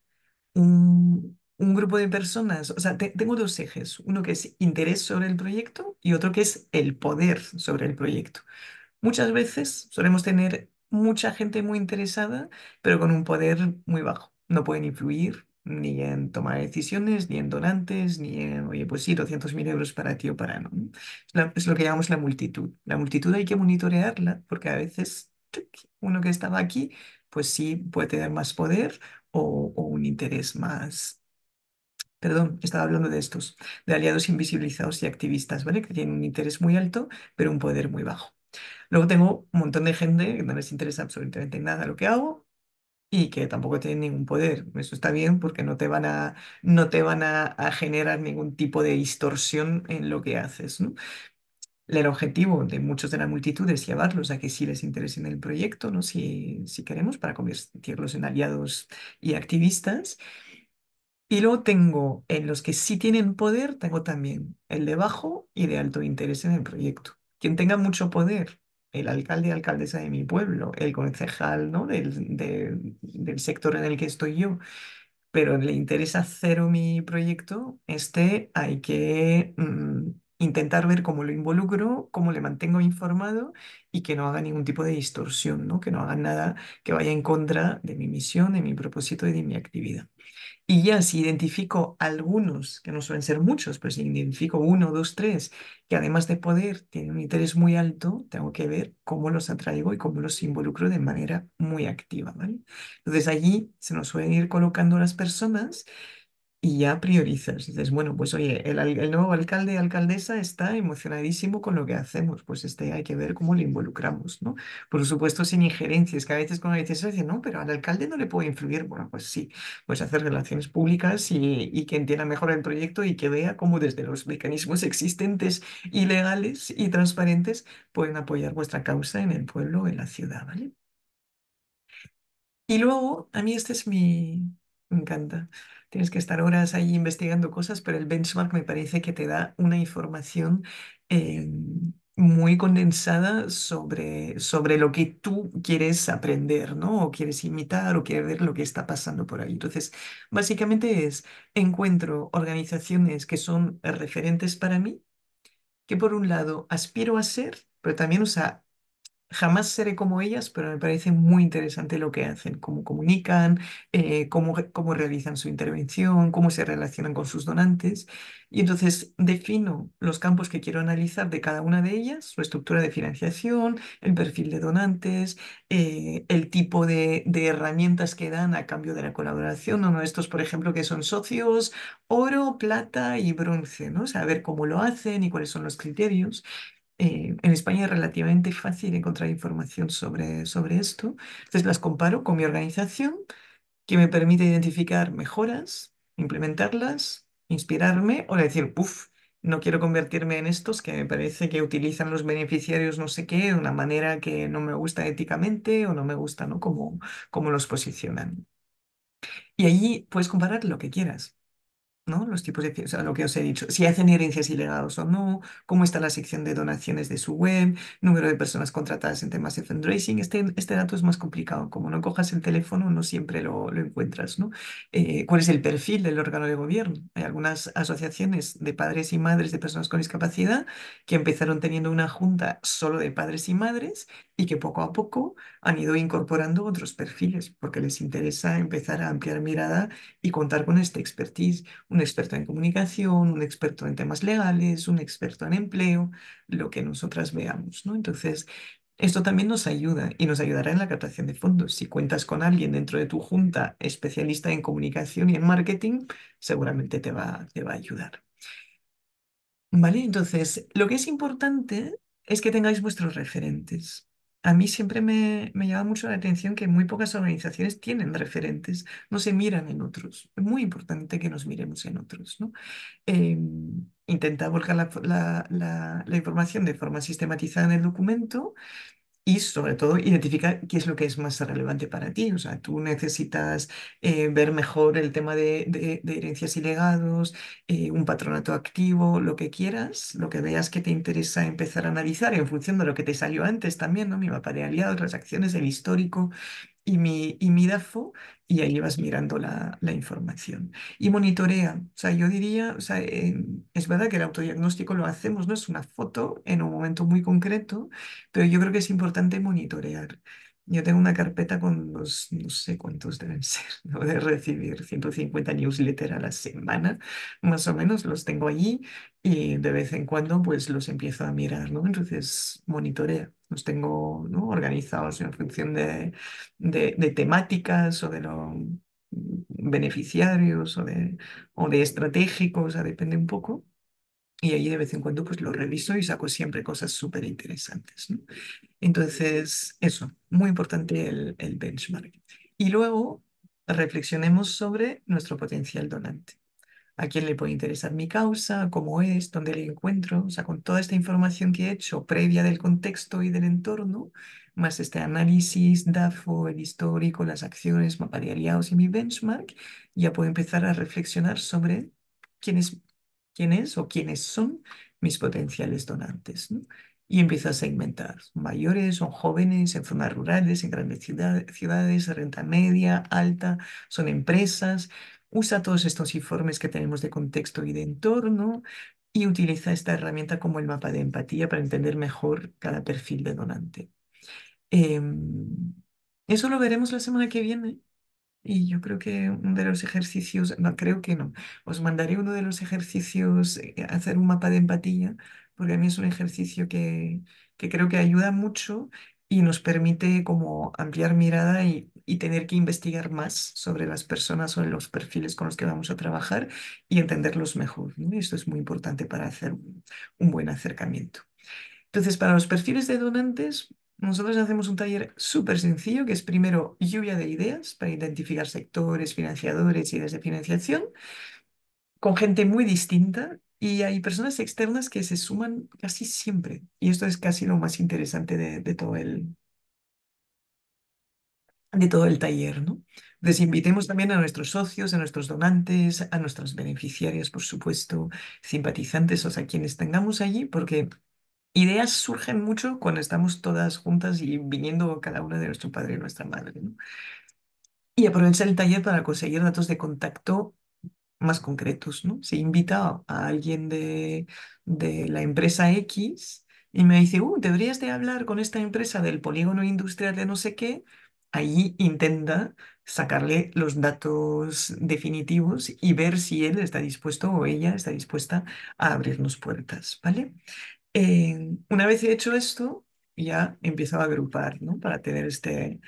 un, grupo de personas, o sea, tengo dos ejes, uno que es interés sobre el proyecto y otro que es el poder sobre el proyecto. Muchas veces solemos tener mucha gente muy interesada, pero con un poder muy bajo. No pueden influir, ni en tomar decisiones, ni en donantes, ni en, oye, pues sí, 200.000 euros para ti o para no. Es, lo que llamamos la multitud. La multitud hay que monitorearla porque a veces uno que estaba aquí, pues sí puede tener más poder o, o un interés más, perdón, estaba hablando de estos, de aliados invisibilizados y activistas, ¿vale? Que tienen un interés muy alto, pero un poder muy bajo. Luego tengo un montón de gente que no les interesa absolutamente nada lo que hago, y que tampoco tienen ningún poder. Eso está bien porque no te van a, no te van a, generar ningún tipo de distorsión en lo que haces, ¿no? El objetivo de muchos de la multitud es llevarlos a que sí les interese en el proyecto, ¿no? si, si queremos, para convertirlos en aliados y activistas. Y luego tengo en los que sí tienen poder, tengo también el de bajo y de alto interés en el proyecto. Quien tenga mucho poder el alcalde y alcaldesa de mi pueblo, el concejal ¿no? del, sector en el que estoy yo, pero le interesa cero mi proyecto, este hay que mm, intentar ver cómo lo involucro, cómo le mantengo informado y que no haga ningún tipo de distorsión, ¿no? que no haga nada que vaya en contra de mi misión, de mi propósito y de mi actividad. Y ya si identifico algunos, que no suelen ser muchos, pero si identifico uno, dos, tres, que además de poder tienen un interés muy alto, tengo que ver cómo los atraigo y cómo los involucro de manera muy activa, ¿vale? Entonces allí se nos suelen ir colocando las personas y ya priorizas. Dices, bueno, pues oye, el, nuevo alcalde alcaldesa está emocionadísimo con lo que hacemos, pues este hay que ver cómo le involucramos, ¿no? Por supuesto, sin injerencias, que a veces cuando dices, oye, no, pero al alcalde no le puedo influir, bueno, pues sí, pues hacer relaciones públicas y, que entienda mejor el proyecto y que vea cómo desde los mecanismos existentes y legales y transparentes pueden apoyar vuestra causa en el pueblo, en la ciudad, ¿vale? Y luego, a mí este es mi... Me encanta tienes que estar horas ahí investigando cosas, pero el benchmark me parece que te da una información eh, muy condensada sobre, sobre lo que tú quieres aprender, ¿no? O quieres imitar o quieres ver lo que está pasando por ahí. Entonces, básicamente es, encuentro organizaciones que son referentes para mí, que por un lado aspiro a ser, pero también, o sea, Jamás seré como ellas, pero me parece muy interesante lo que hacen, cómo comunican, eh, cómo, cómo realizan su intervención, cómo se relacionan con sus donantes. Y entonces defino los campos que quiero analizar de cada una de ellas, su estructura de financiación, el perfil de donantes, eh, el tipo de, herramientas que dan a cambio de la colaboración, uno de estos, por ejemplo, que son socios, oro, plata y bronce, ¿no? saber cómo lo hacen y cuáles son los criterios. Eh, en España es relativamente fácil encontrar información sobre, sobre esto. Entonces las comparo con mi organización, que me permite identificar mejoras, implementarlas, inspirarme o decir, uff, no quiero convertirme en estos que me parece que utilizan los beneficiarios no sé qué de una manera que no me gusta éticamente o no me gusta, ¿no? los posicionan. Y allí puedes comparar lo que quieras. ¿no? Los tipos de, o sea, lo que os he dicho, si hacen herencias ilegales o no, cómo está la sección de donaciones de su web, número de personas contratadas en temas de fundraising. Este, este dato es más complicado, como no cojas el teléfono, no siempre lo, encuentras, ¿no? Eh, ¿Cuál es el perfil del órgano de gobierno? Hay algunas asociaciones de padres y madres de personas con discapacidad que empezaron teniendo una junta solo de padres y madres y que poco a poco han ido incorporando otros perfiles porque les interesa empezar a ampliar mirada y contar con este expertise, un experto en comunicación, un experto en temas legales, un experto en empleo, lo que nosotras veamos, ¿no? Entonces, esto también nos ayuda y nos ayudará en la captación de fondos. Si cuentas con alguien dentro de tu junta especialista en comunicación y en marketing, seguramente te va, te va a ayudar. ¿Vale? Entonces, lo que es importante es que tengáis vuestros referentes a mí siempre me, llama mucho la atención que muy pocas organizaciones tienen referentes, no se miran en otros. Es muy importante que nos miremos en otros, ¿no? Em, intenta volcar la información de forma sistematizada en el documento y sobre todo identificar qué es lo que es más relevante para ti. O sea, tú necesitas eh, ver mejor el tema de, herencias y legados, eh, un patronato activo, lo que quieras, lo que veas que te interesa empezar a analizar en función de lo que te salió antes también, ¿no? Mi mapa de aliados, las acciones, el histórico, y mi, y mi DAFO y ahí vas mirando la, información. Y monitorea, o sea, yo diría, o sea, em, es verdad que el autodiagnóstico lo hacemos, no es una foto en un momento muy concreto, pero yo creo que es importante monitorear. Yo tengo una carpeta con los, no sé cuántos deben ser, ¿no? de recibir 150 newsletters a la semana, más o menos, los tengo allí y de vez en cuando pues los empiezo a mirar, ¿no? Entonces, monitorea los tengo organizados en función de, temáticas o de los beneficiarios o de, o de estratégicos, o sea, depende un poco. Y ahí de vez en cuando pues lo reviso y saco siempre cosas súper interesantes. Entonces, eso, muy importante el benchmark. Y luego reflexionemos sobre nuestro potencial donante a quién le puede interesar mi causa, cómo es, dónde le encuentro, o sea, con toda esta información que he hecho previa del contexto y del entorno, más este análisis, DAFO, el histórico, las acciones, mapa y mi benchmark, ya puedo empezar a reflexionar sobre quién es, o quiénes son mis potenciales donantes, Y empiezo a segmentar, mayores, son jóvenes, en zonas rurales, en grandes ciudades, ciudades renta media, alta, son empresas, usa todos estos informes que tenemos de contexto y de entorno y utiliza esta herramienta como el mapa de empatía para entender mejor cada perfil de donante. Em, eso lo veremos la semana que viene. Y yo creo que uno de los ejercicios, no, creo que no, os mandaré uno de los ejercicios, eh, hacer un mapa de empatía, porque a mí es un ejercicio que, que creo que ayuda mucho y nos permite como ampliar mirada y y tener que investigar más sobre las personas o los perfiles con los que vamos a trabajar y entenderlos mejor. Esto es muy importante para hacer un buen acercamiento. Entonces, para los perfiles de donantes, nosotros hacemos un taller súper sencillo, que es primero lluvia de ideas para identificar sectores, financiadores, y de financiación, con gente muy distinta y hay personas externas que se suman casi siempre. Y esto es casi lo más interesante de todo el, de todo el taller, ¿no? Les invitemos también a nuestros socios, a nuestros donantes, a nuestras beneficiarias, por supuesto, simpatizantes, o sea, quienes tengamos allí, porque ideas surgen mucho cuando estamos todas juntas y viniendo cada una de nuestro padre y nuestra madre, ¿no? Y aprovechar el taller para conseguir datos de contacto más concretos, ¿no? Se invita a alguien de, de la empresa X y me dice, uh, deberías de hablar con esta empresa del polígono industrial de no sé qué, ahí intenta sacarle los datos definitivos y ver si él está dispuesto o ella está dispuesta a abrirnos puertas, ¿vale? Eh, una vez hecho esto, ya empiezo a agrupar, ¿no? Para tener este,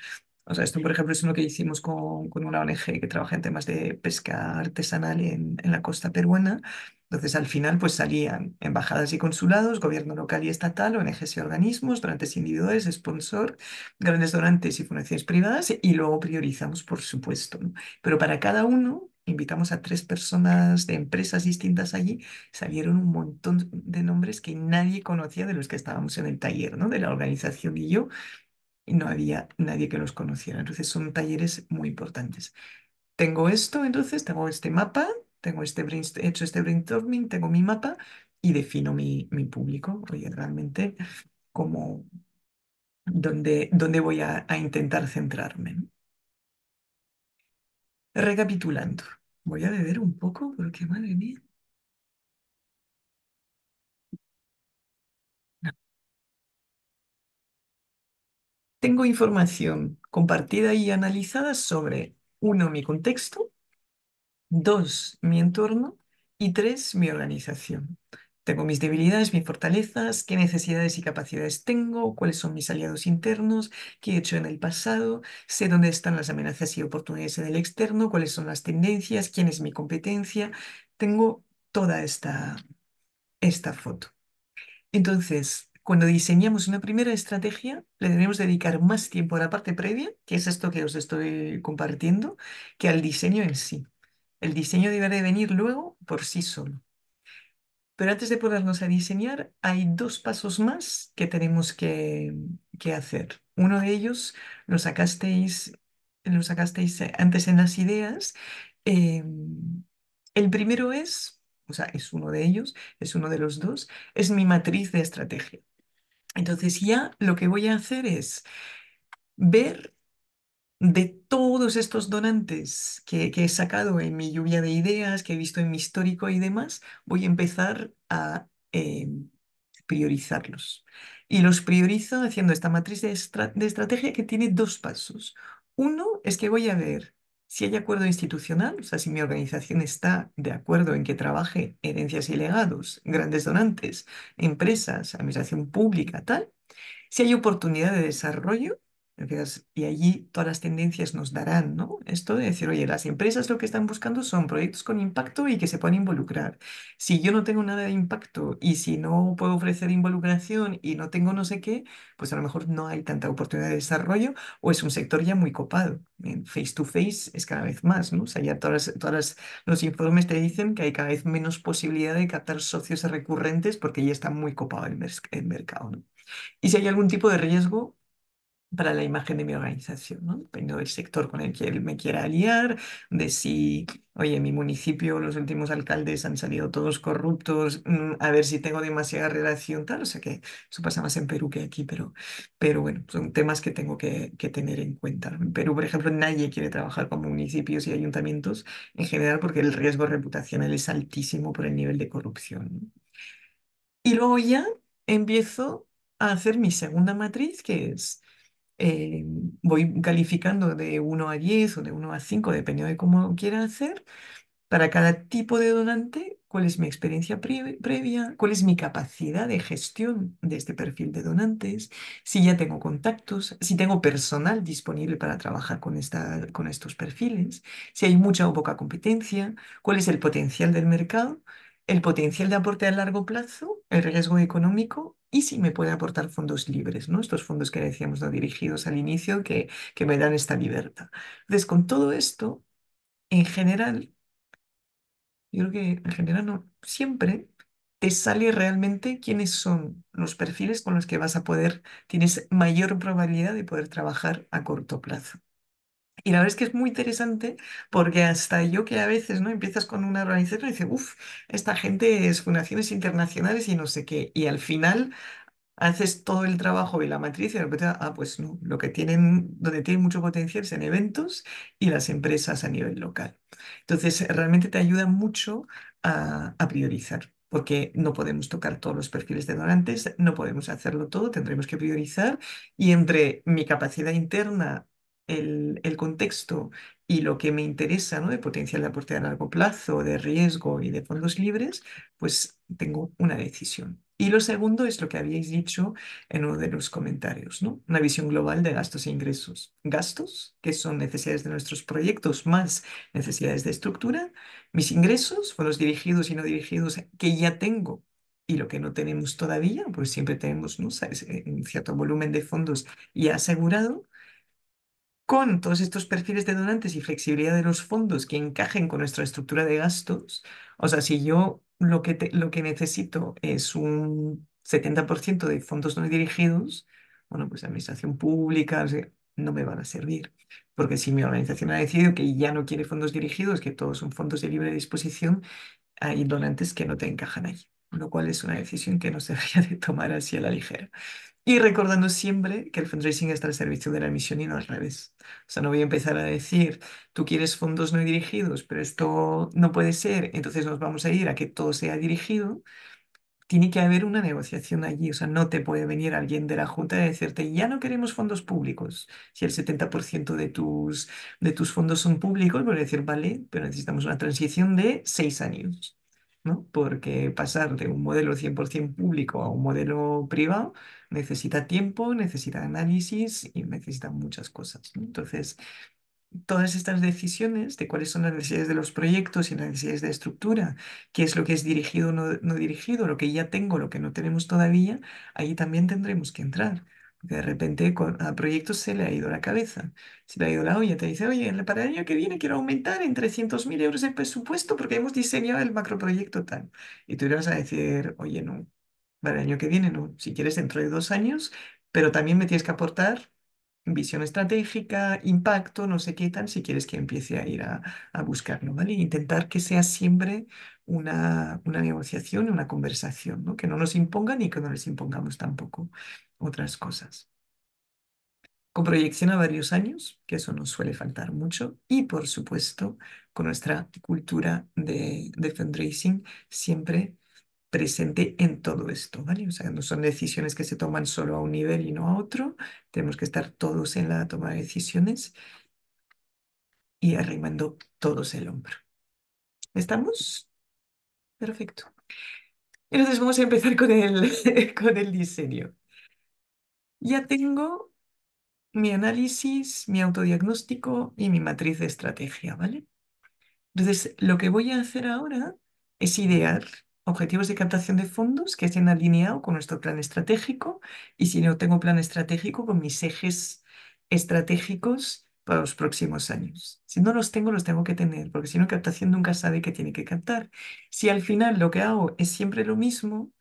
o sea, esto, por ejemplo, es uno que hicimos con, con una ONG que trabaja en temas de pesca artesanal en, la costa peruana. Entonces, al final, pues salían embajadas y consulados, gobierno local y estatal, ONGs y organismos, donantes individuales, sponsor, grandes donantes y fundaciones privadas, y luego priorizamos, por supuesto. Pero para cada uno, invitamos a tres personas de empresas distintas allí, salieron un montón de nombres que nadie conocía de los que estábamos en el taller, ¿no? De la organización y yo, y no había nadie que los conociera. Entonces son talleres muy importantes. Tengo esto, entonces tengo este mapa, tengo este he hecho este brainstorming, tengo mi mapa y defino mi, mi público. Oye, realmente como dónde, voy a, a, intentar centrarme. Recapitulando, voy a beber un poco porque madre mía. Tengo información compartida y analizada sobre, uno, mi contexto, dos, mi entorno y tres, mi organización. Tengo mis debilidades, mis fortalezas, qué necesidades y capacidades tengo, cuáles son mis aliados internos, qué he hecho en el pasado, sé dónde están las amenazas y oportunidades en el externo, cuáles son las tendencias, quién es mi competencia. Tengo toda esta, esta foto. Entonces, cuando diseñamos una primera estrategia, le debemos dedicar más tiempo a la parte previa, que es esto que os estoy compartiendo, que al diseño en sí. El diseño debe de venir luego por sí solo. Pero antes de ponernos a diseñar, hay dos pasos más que tenemos que, hacer. Uno de ellos lo sacasteis, lo sacasteis antes en las ideas. Em, el primero es, o sea, es uno de ellos, es uno de los dos, es mi matriz de estrategia. Entonces ya lo que voy a hacer es ver de todos estos donantes que, he sacado en mi lluvia de ideas, que he visto en mi histórico y demás, voy a empezar a em, priorizarlos. Y los priorizo haciendo esta matriz de estrategia que tiene dos pasos. Uno es que voy a ver si hay acuerdo institucional, o sea, si mi organización está de acuerdo en que trabaje herencias y legados, grandes donantes, empresas, administración pública, tal. Si hay oportunidad de desarrollo, y allí todas las tendencias nos darán, ¿no? Esto de decir, oye, las empresas lo que están buscando son proyectos con impacto y que se puedan involucrar. Si yo no tengo nada de impacto y si no puedo ofrecer involucración y no tengo no sé qué, pues a lo mejor no hay tanta oportunidad de desarrollo o es un sector ya muy copado. En face to face es cada vez más, ¿no? O sea, ya todas, todas los informes te dicen que hay cada vez menos posibilidad de captar socios recurrentes porque ya está muy copado el, el mercado, ¿no? Y si hay algún tipo de riesgo, para la imagen de mi organización, ¿no? Depende del sector con el que él me quiera aliar, de si, oye, mi municipio, los últimos alcaldes han salido todos corruptos, mm, a ver si tengo demasiada relación, tal, o sea que eso pasa más en Perú que aquí, pero, pero bueno, son temas que tengo que, que tener en cuenta. En Perú, por ejemplo, nadie quiere trabajar con municipios y ayuntamientos en general porque el riesgo reputacional es altísimo por el nivel de corrupción. Y luego ya empiezo a hacer mi segunda matriz, que es eh, voy calificando de 1 a 10 o de 1 a 5, dependiendo de cómo quiera hacer. Para cada tipo de donante, cuál es mi experiencia previa, cuál es mi capacidad de gestión de este perfil de donantes, si ya tengo contactos, si tengo personal disponible para trabajar con, esta, con estos perfiles, si hay mucha o poca competencia, cuál es el potencial del mercado el potencial de aporte a largo plazo, el riesgo económico y si me puede aportar fondos libres, ¿no? Estos fondos que decíamos no dirigidos al inicio que, que me dan esta libertad. Entonces, con todo esto, en general, yo creo que en general no, siempre te sale realmente quiénes son los perfiles con los que vas a poder, tienes mayor probabilidad de poder trabajar a corto plazo. Y la verdad es que es muy interesante porque hasta yo que a veces no empiezas con una organización y dices, uff, esta gente es fundaciones internacionales y no sé qué. Y al final haces todo el trabajo y la matriz y de repente, ah, pues no, lo que tienen, donde tienen mucho potencial es en eventos y las empresas a nivel local. Entonces, realmente te ayuda mucho a, a priorizar porque no podemos tocar todos los perfiles de donantes, no podemos hacerlo todo, tendremos que priorizar y entre mi capacidad interna el, contexto y lo que me interesa, ¿no? De potencial de aporte a largo plazo, de riesgo y de fondos libres, pues tengo una decisión. Y lo segundo es lo que habíais dicho en uno de los comentarios, ¿no? Una visión global de gastos e ingresos. Gastos, que son necesidades de nuestros proyectos más necesidades de estructura. Mis ingresos, fondos dirigidos y no dirigidos que ya tengo y lo que no tenemos todavía, pues siempre tenemos ¿no? Eh, un cierto volumen de fondos ya asegurado con todos estos perfiles de donantes y flexibilidad de los fondos que encajen con nuestra estructura de gastos, o sea, si yo lo que, lo que necesito es un 70% de fondos no dirigidos, bueno, pues administración pública, no me van a servir. Porque si mi organización ha decidido que ya no quiere fondos dirigidos, que todos son fondos de libre disposición, hay donantes que no te encajan ahí, lo cual es una decisión que no se debería de tomar así a la ligera. Y recordando siempre que el fundraising está al servicio de la misión y no al revés. O sea, no voy a empezar a decir, tú quieres fondos no dirigidos, pero esto no puede ser, entonces nos vamos a ir a que todo sea dirigido. Tiene que haber una negociación allí, o sea, no te puede venir alguien de la Junta y decirte, ya no queremos fondos públicos. Si el 70% de tus, de tus fondos son públicos, pues voy a decir, vale, pero necesitamos una transición de seis años ¿no? Porque pasar de un modelo 100% público a un modelo privado necesita tiempo, necesita análisis y necesita muchas cosas. Entonces, todas estas decisiones de cuáles son las necesidades de los proyectos y las necesidades de estructura, qué es lo que es dirigido o no dirigido, lo que ya tengo, lo que no tenemos todavía, ahí también tendremos que entrar de repente a proyectos se le ha ido la cabeza, se le ha ido la olla, te dice, oye, para el año que viene quiero aumentar en 300.000 euros el presupuesto porque hemos diseñado el macroproyecto tal. Y tú le vas a decir, oye, no, para el año que viene no, si quieres dentro de dos años, pero también me tienes que aportar visión estratégica, impacto, no sé qué tal, si quieres que empiece a ir a, buscarlo, ¿vale? Intentar que sea siempre una, una negociación, una conversación, ¿no? Que no nos impongan y que no les impongamos tampoco otras cosas. Con proyección a varios años, que eso nos suele faltar mucho, y por supuesto con nuestra cultura de, de fundraising siempre presente en todo esto, ¿vale? O sea, no son decisiones que se toman solo a un nivel y no a otro, tenemos que estar todos en la toma de decisiones y arrimando todos el hombro. ¿Estamos? Perfecto. Entonces vamos a empezar con el, con el diseño. Ya tengo mi análisis, mi autodiagnóstico y mi matriz de estrategia, ¿vale? Entonces, lo que voy a hacer ahora es idear objetivos de captación de fondos que estén alineados con nuestro plan estratégico y si no tengo plan estratégico, con mis ejes estratégicos para los próximos años. Si no los tengo, los tengo que tener, porque si no, captación nunca sabe qué tiene que captar. Si al final lo que hago es siempre lo mismo,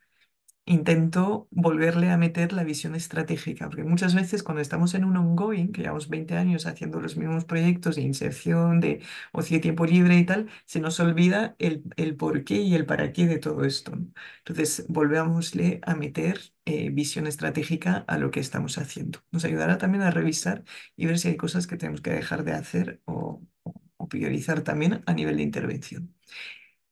intento volverle a meter la visión estratégica, porque muchas veces cuando estamos en un ongoing, que llevamos 20 años haciendo los mismos proyectos de inserción, de ocio tiempo libre y tal, se nos olvida el, por qué y el para qué de todo esto. Entonces, volvámosle a meter eh, visión estratégica a lo que estamos haciendo. Nos ayudará también a revisar y ver si hay cosas que tenemos que dejar de hacer o, o priorizar también a nivel de intervención.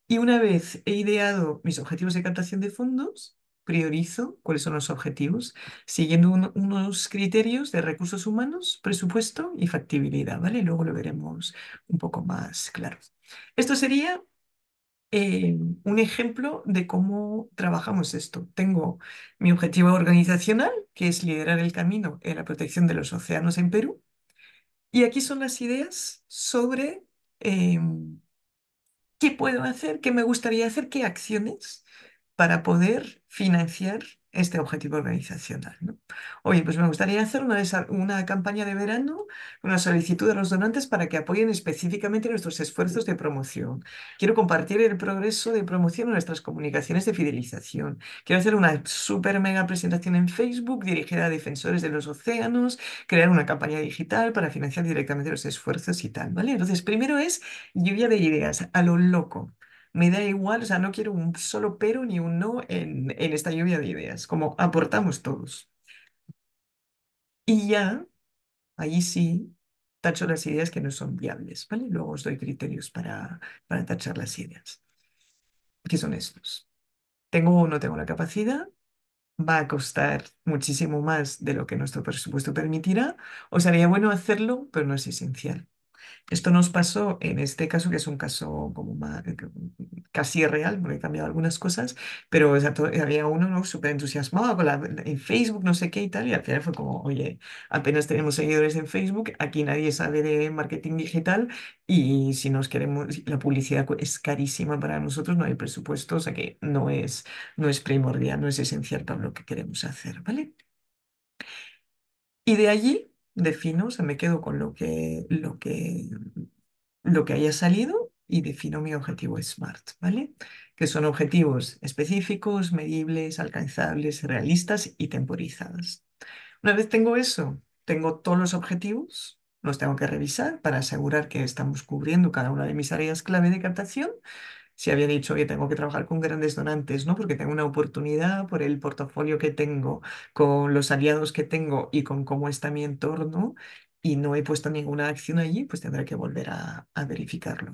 Y una vez he ideado mis objetivos de captación de fondos, priorizo, cuáles son los objetivos, siguiendo unos criterios de recursos humanos, presupuesto y factibilidad, ¿vale? Luego lo veremos un poco más claro. Esto sería eh, un ejemplo de cómo trabajamos esto. Tengo mi objetivo organizacional, que es liderar el camino en la protección de los océanos en Perú. Y aquí son las ideas sobre eh, qué puedo hacer, qué me gustaría hacer, qué acciones para poder financiar este objetivo organizacional. Oye, pues me gustaría hacer una, campaña de verano, una solicitud a los donantes para que apoyen específicamente nuestros esfuerzos de promoción. Quiero compartir el progreso de promoción en nuestras comunicaciones de fidelización. Quiero hacer una super mega presentación en Facebook dirigida a defensores de los océanos, crear una campaña digital para financiar directamente los esfuerzos y tal, ¿vale? Entonces, primero es lluvia de ideas, a lo loco me da igual, o sea, no quiero un solo pero ni un no en, esta lluvia de ideas, como aportamos todos. Y ya, ahí sí, tacho las ideas que no son viables, ¿vale? Luego os doy criterios para, para tachar las ideas, que son estos. Tengo o no tengo la capacidad, va a costar muchísimo más de lo que nuestro presupuesto permitirá, o sería bueno hacerlo, pero no es esencial. Esto nos pasó en este caso, que es un caso como casi real, porque he cambiado algunas cosas, pero había uno súper entusiasmado con la, en Facebook, no sé qué y tal, y al final fue como, oye, apenas tenemos seguidores en Facebook, aquí nadie sabe de marketing digital y si nos queremos, la publicidad es carísima para nosotros, no hay presupuesto, o sea que no es, no es primordial, no es esencial para lo que queremos hacer, ¿vale? Y de allí defino, o sea, me quedo con lo que, lo que, lo que haya salido y defino mi objetivo SMART, ¿vale? Que son objetivos específicos, medibles, alcanzables, realistas y temporizadas Una vez tengo eso, tengo todos los objetivos, los tengo que revisar para asegurar que estamos cubriendo cada una de mis áreas clave de captación si había dicho, que tengo que trabajar con grandes donantes, ¿no? Porque tengo una oportunidad por el portafolio que tengo, con los aliados que tengo y con cómo está mi entorno, y no he puesto ninguna acción allí, pues tendré que volver a, verificarlo.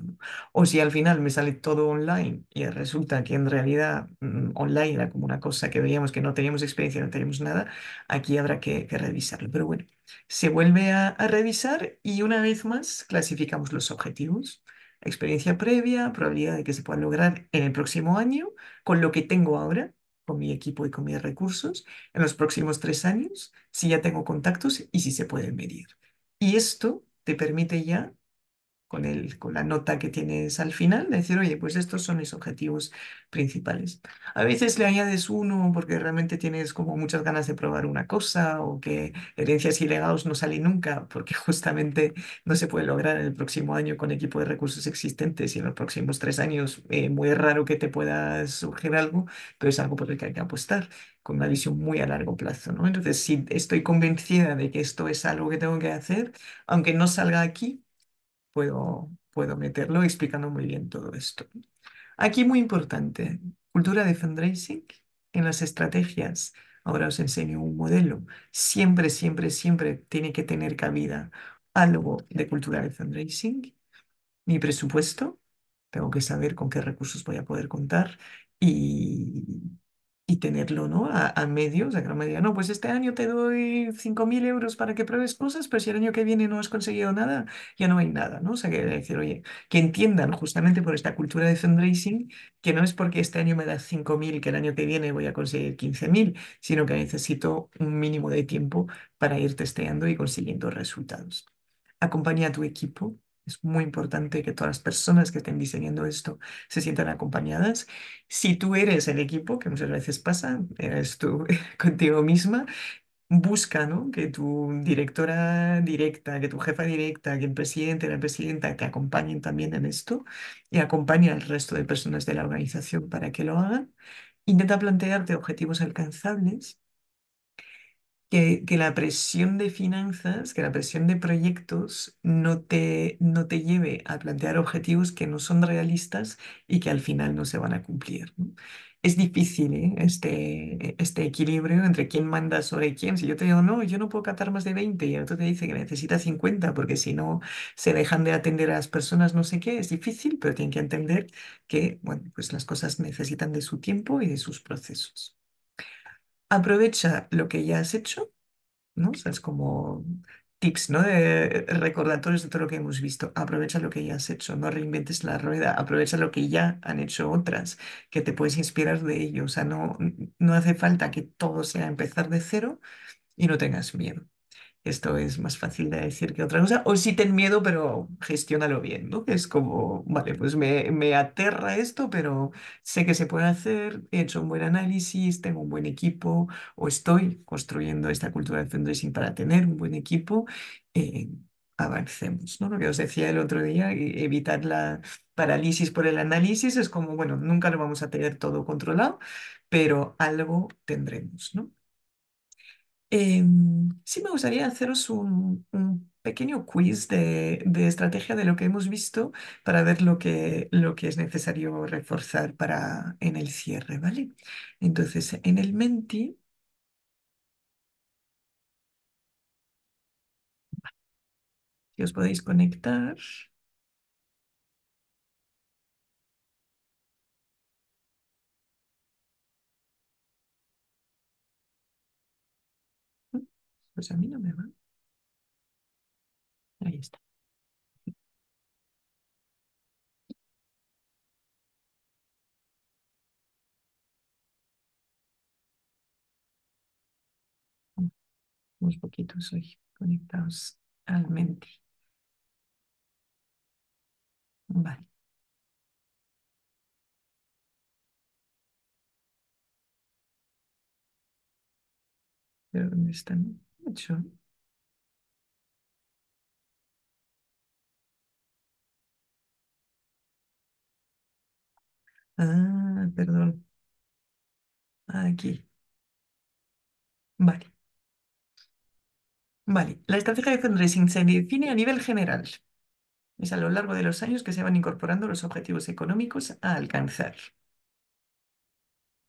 O si al final me sale todo online y resulta que en realidad mm, online era como una cosa que veíamos que no teníamos experiencia, no teníamos nada, aquí habrá que, revisarlo. Pero bueno, se vuelve a, a revisar y una vez más clasificamos los objetivos experiencia previa, probabilidad de que se pueda lograr en el próximo año, con lo que tengo ahora, con mi equipo y con mis recursos, en los próximos tres años, si ya tengo contactos y si se pueden medir. Y esto te permite ya con, el, con la nota que tienes al final, decir, oye, pues estos son mis objetivos principales. A veces le añades uno porque realmente tienes como muchas ganas de probar una cosa o que herencias y legados no salen nunca porque justamente no se puede lograr en el próximo año con equipo de recursos existentes y en los próximos tres años eh, muy raro que te pueda surgir algo, pero es algo por el que hay que apostar con una visión muy a largo plazo, ¿no? Entonces, si estoy convencida de que esto es algo que tengo que hacer, aunque no salga aquí, puedo, meterlo explicando muy bien todo esto. Aquí muy importante, cultura de fundraising en las estrategias. Ahora os enseño un modelo. Siempre, siempre, siempre tiene que tener cabida algo de cultura de fundraising. Mi presupuesto, tengo que saber con qué recursos voy a poder contar y y tenerlo, ¿no? A, a medio, o que no pues este año te doy 5.000 euros para que pruebes cosas, pero si el año que viene no has conseguido nada, ya no hay nada, ¿no? O sea, que decir, oye, que entiendan justamente por esta cultura de fundraising que no es porque este año me das 5.000 que el año que viene voy a conseguir 15.000, sino que necesito un mínimo de tiempo para ir testeando y consiguiendo resultados. Acompaña a tu equipo es muy importante que todas las personas que estén diseñando esto se sientan acompañadas. Si tú eres el equipo, que muchas veces pasa, eres tú contigo misma, busca ¿no? que tu directora directa, que tu jefa directa, que el presidente, la presidenta te acompañen también en esto y acompañe al resto de personas de la organización para que lo hagan. Intenta plantearte objetivos alcanzables que, la presión de finanzas, que la presión de proyectos no te, lleve a plantear objetivos que no son realistas y que al final no se van a cumplir, es difícil ¿eh? este, este, equilibrio entre quién manda sobre quién. Si yo te digo, no, yo no puedo catar más de 20 y el otro te dice que necesita 50 porque si no se dejan de atender a las personas, no sé qué, es difícil, pero tienen que entender que pues las cosas necesitan de su tiempo y de sus procesos aprovecha lo que ya has hecho, ¿no? sea, es como tips, ¿no? De recordatorios de todo lo que hemos visto. Aprovecha lo que ya has hecho, no reinventes la rueda, aprovecha lo que ya han hecho otras, que te puedes inspirar de ello. O sea, no, no hace falta que todo sea empezar de cero y no tengas miedo esto es más fácil de decir que otra cosa, o si ten miedo, pero gestiónalo bien, ¿no? Es como, vale, pues me, aterra esto, pero sé que se puede hacer, he hecho un buen análisis, tengo un buen equipo, o estoy construyendo esta cultura de fundraising para tener un buen equipo, eh, avancemos, ¿no? Lo que os decía el otro día, e, evitar la parálisis por el análisis es como, bueno, nunca lo vamos a tener todo controlado, pero algo tendremos, ¿no? Em, sí me gustaría haceros un, pequeño quiz de, estrategia de lo que hemos visto para ver lo que, lo que es necesario reforzar para, en el cierre, ¿vale? Entonces, en el Menti... Si os podéis conectar. Pues a mí no me va. Ahí está. Unos poquitos hoy conectados al mente. Vale. ¿Pero dónde están? Ah, perdón. Aquí. Vale. Vale. La estrategia de fundraising se define a nivel general. Es a lo largo de los años que se van incorporando los objetivos económicos a alcanzar.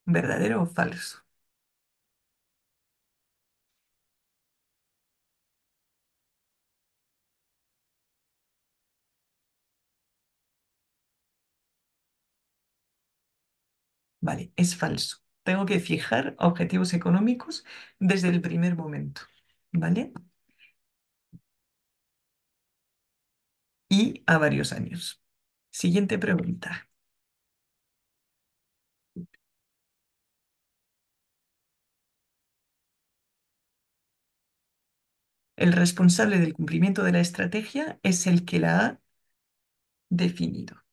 ¿Verdadero o falso? Vale, es falso. Tengo que fijar objetivos económicos desde el primer momento. ¿Vale? Y a varios años. Siguiente pregunta. El responsable del cumplimiento de la estrategia es el que la ha definido.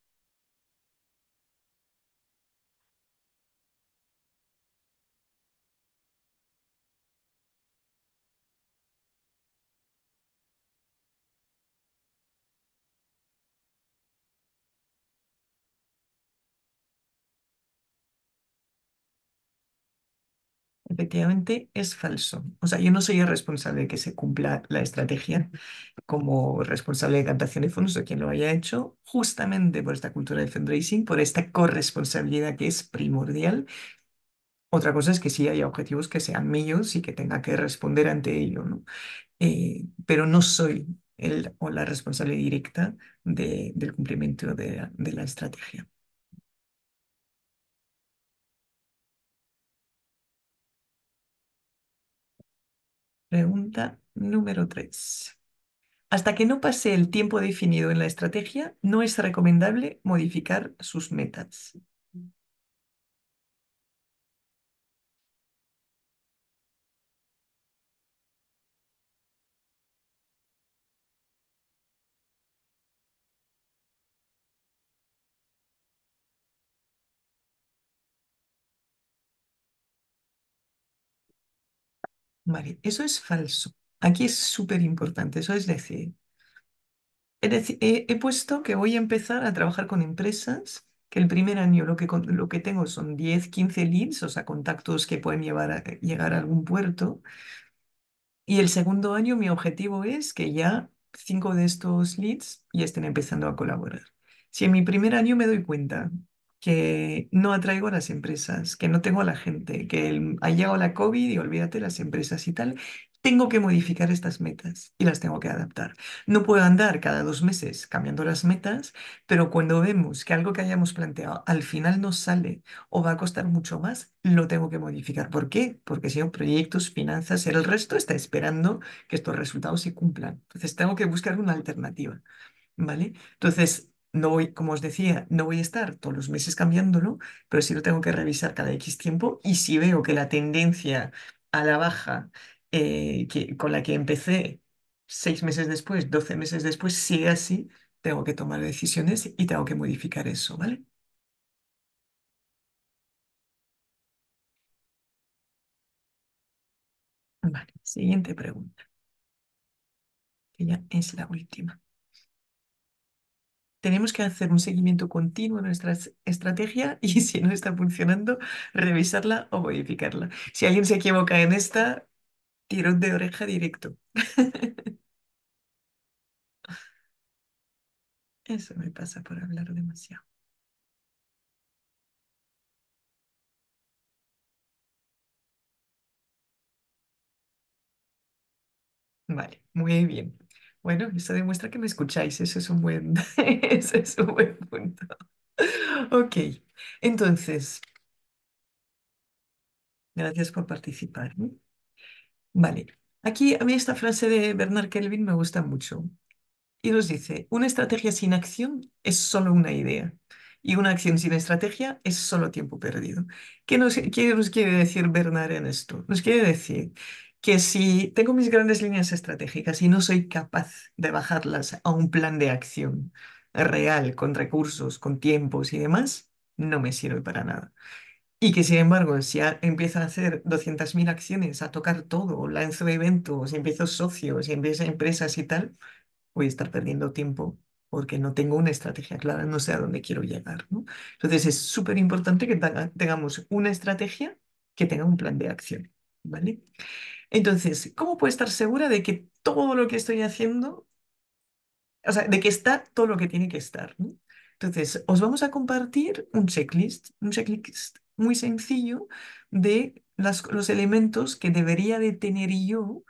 efectivamente es falso. O sea, yo no soy el responsable de que se cumpla la estrategia como responsable de captación de fondos o quien lo haya hecho, justamente por esta cultura de fundraising, por esta corresponsabilidad que es primordial. Otra cosa es que sí haya objetivos que sean míos y que tenga que responder ante ello, ¿no? Eh, pero no soy el o la responsable directa del cumplimiento de la estrategia. Pregunta número 3. Hasta que no pase el tiempo definido en la estrategia, no es recomendable modificar sus metas. Eso es falso. Aquí es súper importante, eso es decir, he, puesto que voy a empezar a trabajar con empresas, que el primer año lo que, lo que tengo son 10, 15 leads, o sea, contactos que pueden llevar a, llegar a algún puerto. Y el segundo año mi objetivo es que ya cinco de estos leads ya estén empezando a colaborar. Si en mi primer año me doy cuenta que no atraigo a las empresas, que no tengo a la gente, que ha llegado la COVID y olvídate las empresas y tal. Tengo que modificar estas metas y las tengo que adaptar. No puedo andar cada dos meses cambiando las metas, pero cuando vemos que algo que hayamos planteado al final no sale o va a costar mucho más, lo tengo que modificar. ¿Por qué? Porque si son proyectos, finanzas, el resto está esperando que estos resultados se cumplan. Entonces tengo que buscar una alternativa. ¿Vale? Entonces, no voy, como os decía, no voy a estar todos los meses cambiándolo, pero sí lo tengo que revisar cada X tiempo y si veo que la tendencia a la baja eh, que, con la que empecé seis meses después, doce meses después, sigue así, tengo que tomar decisiones y tengo que modificar eso, ¿vale? siguiente pregunta, Ella es la última tenemos que hacer un seguimiento continuo de nuestra estrategia y si no está funcionando, revisarla o modificarla. Si alguien se equivoca en esta, tirón de oreja directo. Eso me pasa por hablar demasiado. Vale, muy bien. Bueno, eso demuestra que me escucháis, eso es un buen, punto. Ok, entonces, gracias por participar. Vale, aquí a mí esta frase de Bernard Kelvin me gusta mucho y nos dice, una estrategia sin acción es solo una idea y una acción sin estrategia es solo tiempo perdido. ¿Qué qué nos quiere decir Bernard en esto? Nos quiere decir que si tengo mis grandes líneas estratégicas y no soy capaz de bajarlas a un plan de acción real, con recursos, con tiempos y demás, no me sirve para nada. Y que sin embargo, si empiezo a hacer 200.000 acciones, a tocar todo, lanzo eventos, empiezo socios, empiezo empresas y tal, voy a estar perdiendo tiempo porque no tengo una estrategia clara, no sé a dónde quiero llegar, ¿no? Entonces es súper importante que tengamos una estrategia que tenga un plan de acción, ¿vale? Entonces, ¿cómo puedo estar segura de que todo lo que estoy haciendo, o sea, de que está todo lo que tiene que estar? Entonces, os vamos a compartir un checklist, un checklist muy sencillo de los elementos que debería de tener yo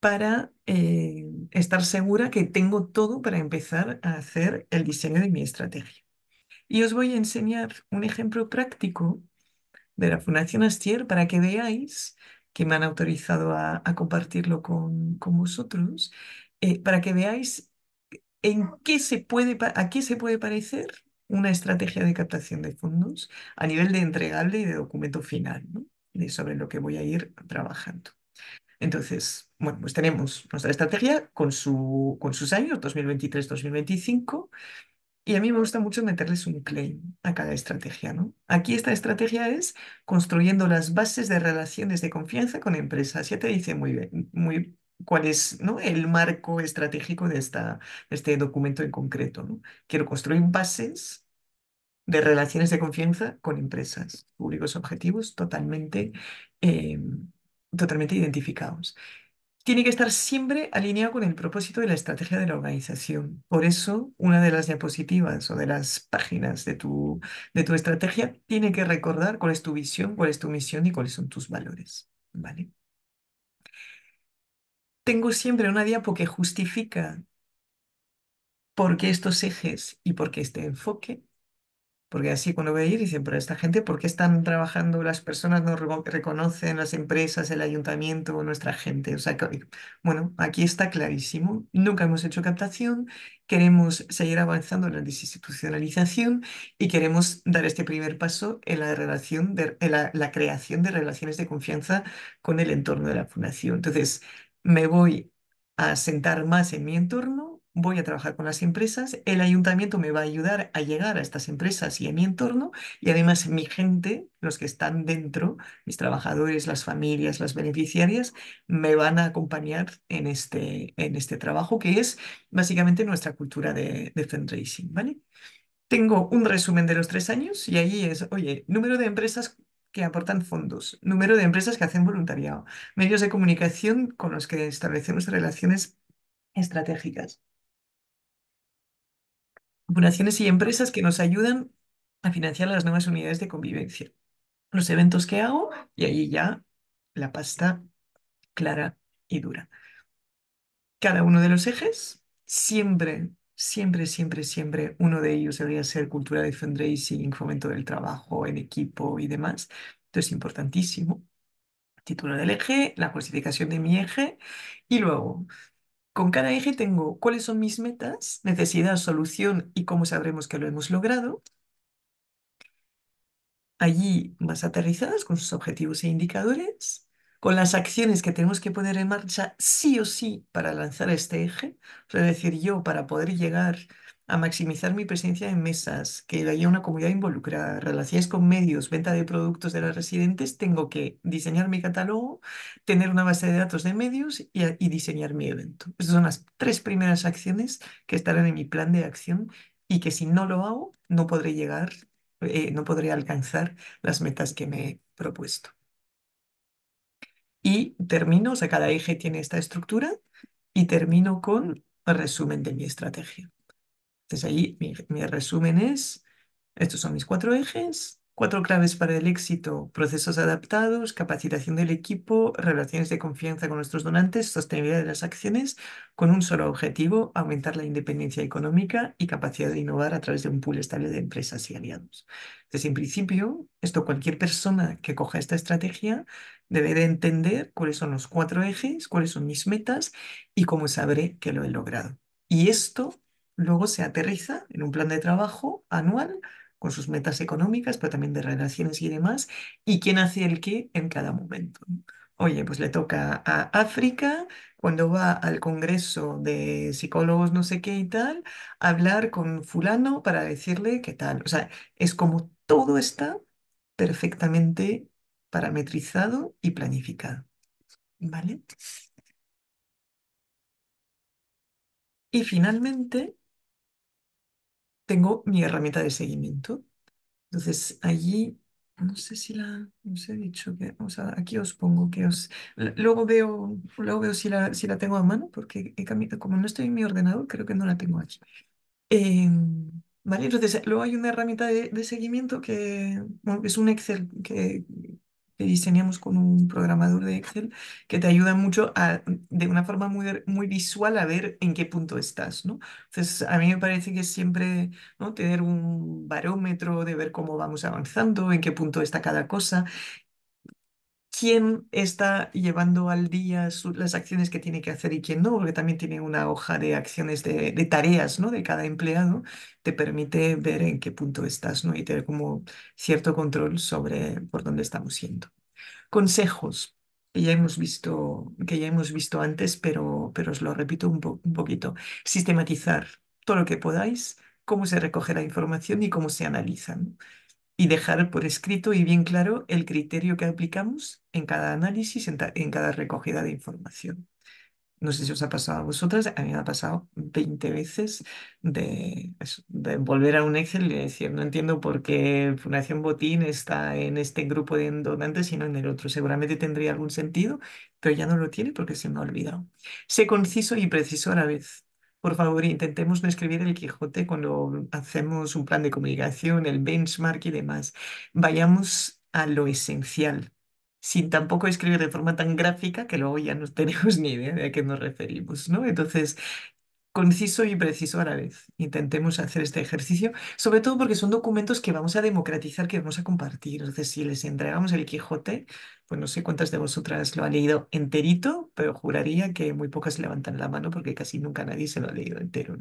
para eh, estar segura que tengo todo para empezar a hacer el diseño de mi estrategia. Y os voy a enseñar un ejemplo práctico de la Fundación Astier para que veáis que me han autorizado a, compartirlo con, vosotros, eh, para que veáis en qué se puede, a qué se puede parecer una estrategia de captación de fondos a nivel de entregable y de documento final, sobre lo que voy a ir trabajando. Entonces, bueno, pues tenemos nuestra estrategia con, su, con sus años, 2023-2025, y a mí me gusta mucho meterles un claim a cada estrategia, ¿no? Aquí esta estrategia es construyendo las bases de relaciones de confianza con empresas. Ya te dice muy bien, muy cuál es, ¿no? el marco estratégico de, esta, este documento en concreto, ¿no? Quiero construir bases de relaciones de confianza con empresas, públicos objetivos totalmente, em, totalmente identificados tiene que estar siempre alineado con el propósito de la estrategia de la organización. Por eso, una de las diapositivas o de las páginas de tu, de tu estrategia tiene que recordar cuál es tu visión, cuál es tu misión y cuáles son tus valores. ¿Vale? Tengo siempre una diapo que justifica por qué estos ejes y por qué este enfoque porque así cuando voy a ir dicen, pero esta gente, ¿por qué están trabajando las personas? No reconocen las empresas, el ayuntamiento, nuestra gente. O sea, bueno, aquí está clarísimo. Nunca hemos hecho captación, queremos seguir avanzando en la desinstitucionalización y queremos dar este primer paso en la, relación de, la creación de relaciones de confianza con el entorno de la fundación. Entonces, me voy a sentar más en mi entorno, voy a trabajar con las empresas, el ayuntamiento me va a ayudar a llegar a estas empresas y a mi entorno y además mi gente, los que están dentro, mis trabajadores, las familias, las beneficiarias, me van a acompañar en este, en este trabajo que es básicamente nuestra cultura de, fundraising, ¿vale? Tengo un resumen de los tres años y ahí es, oye, número de empresas que aportan fondos, número de empresas que hacen voluntariado, medios de comunicación con los que establecemos relaciones estratégicas, Fundaciones y empresas que nos ayudan a financiar las nuevas unidades de convivencia. Los eventos que hago y ahí ya la pasta clara y dura. Cada uno de los ejes, siempre, siempre, siempre, siempre, uno de ellos debería ser cultura de fundraising, fomento del trabajo en equipo y demás. Esto es importantísimo. Título del eje, la justificación de mi eje y luego con cada eje tengo cuáles son mis metas, necesidad, solución y cómo sabremos que lo hemos logrado. Allí más aterrizadas con sus objetivos e indicadores, con las acciones que tenemos que poner en marcha sí o sí para lanzar este eje. Es decir, yo para poder llegar a maximizar mi presencia en mesas, que haya una comunidad involucrada, relaciones con medios, venta de productos de las residentes, tengo que diseñar mi catálogo, tener una base de datos de medios y, diseñar mi evento. Esas son las tres primeras acciones que estarán en mi plan de acción y que si no lo hago, no podré llegar, eh, no podré alcanzar las metas que me he propuesto. Y termino, o sea, cada eje tiene esta estructura y termino con resumen de mi estrategia. Entonces ahí mi, mi resumen es, estos son mis cuatro ejes, cuatro claves para el éxito, procesos adaptados, capacitación del equipo, relaciones de confianza con nuestros donantes, sostenibilidad de las acciones, con un solo objetivo, aumentar la independencia económica y capacidad de innovar a través de un pool estable de empresas y aliados. Entonces, en principio, esto cualquier persona que coja esta estrategia debe de entender cuáles son los cuatro ejes, cuáles son mis metas y cómo sabré que lo he logrado. Y esto luego se aterriza en un plan de trabajo anual con sus metas económicas, pero también de relaciones y demás, y quién hace el qué en cada momento. Oye, pues le toca a África, cuando va al Congreso de Psicólogos no sé qué y tal, hablar con fulano para decirle qué tal. O sea, es como todo está perfectamente parametrizado y planificado. ¿Vale? Y finalmente, tengo mi herramienta de seguimiento. Entonces, allí, no sé si la, os he dicho que, o sea, aquí os pongo que os, luego veo, luego veo si la, si la tengo a mano, porque como no estoy en mi ordenador, creo que no la tengo aquí. Em, vale, entonces, luego hay una herramienta de, de seguimiento que es un Excel que que diseñamos con un programador de Excel que te ayuda mucho a, de una forma muy, muy visual a ver en qué punto estás, ¿no? Entonces, a mí me parece que siempre, ¿no? Tener un barómetro de ver cómo vamos avanzando, en qué punto está cada cosa quién está llevando al día las acciones que tiene que hacer y quién no, porque también tiene una hoja de acciones de, tareas, ¿no? De cada empleado, te permite ver en qué punto estás, ¿no? Y tener como cierto control sobre por dónde estamos yendo. Consejos que ya hemos visto, que ya hemos visto antes, pero, pero os lo repito un, poquito. Sistematizar todo lo que podáis, cómo se recoge la información y cómo se analiza y dejar por escrito y bien claro el criterio que aplicamos en cada análisis, en, cada recogida de información. No sé si os ha pasado a vosotras, a mí me ha pasado 20 veces de, de volver a un Excel y decir, no entiendo por qué Fundación Botín está en este grupo de donantes y no en el otro. Seguramente tendría algún sentido, pero ya no lo tiene porque se me ha olvidado. Sé conciso y preciso a la vez. Por favor, intentemos no escribir el Quijote cuando hacemos un plan de comunicación, el benchmark y demás. Vayamos a lo esencial, sin tampoco escribir de forma tan gráfica que luego ya no tenemos ni idea de a qué nos referimos, ¿no? Entonces, conciso y preciso a la vez. Intentemos hacer este ejercicio, sobre todo porque son documentos que vamos a democratizar, que vamos a compartir. Entonces, si les entregamos el Quijote, pues no sé cuántas de vosotras lo han leído enterito, pero juraría que muy pocas levantan la mano porque casi nunca nadie se lo ha leído entero.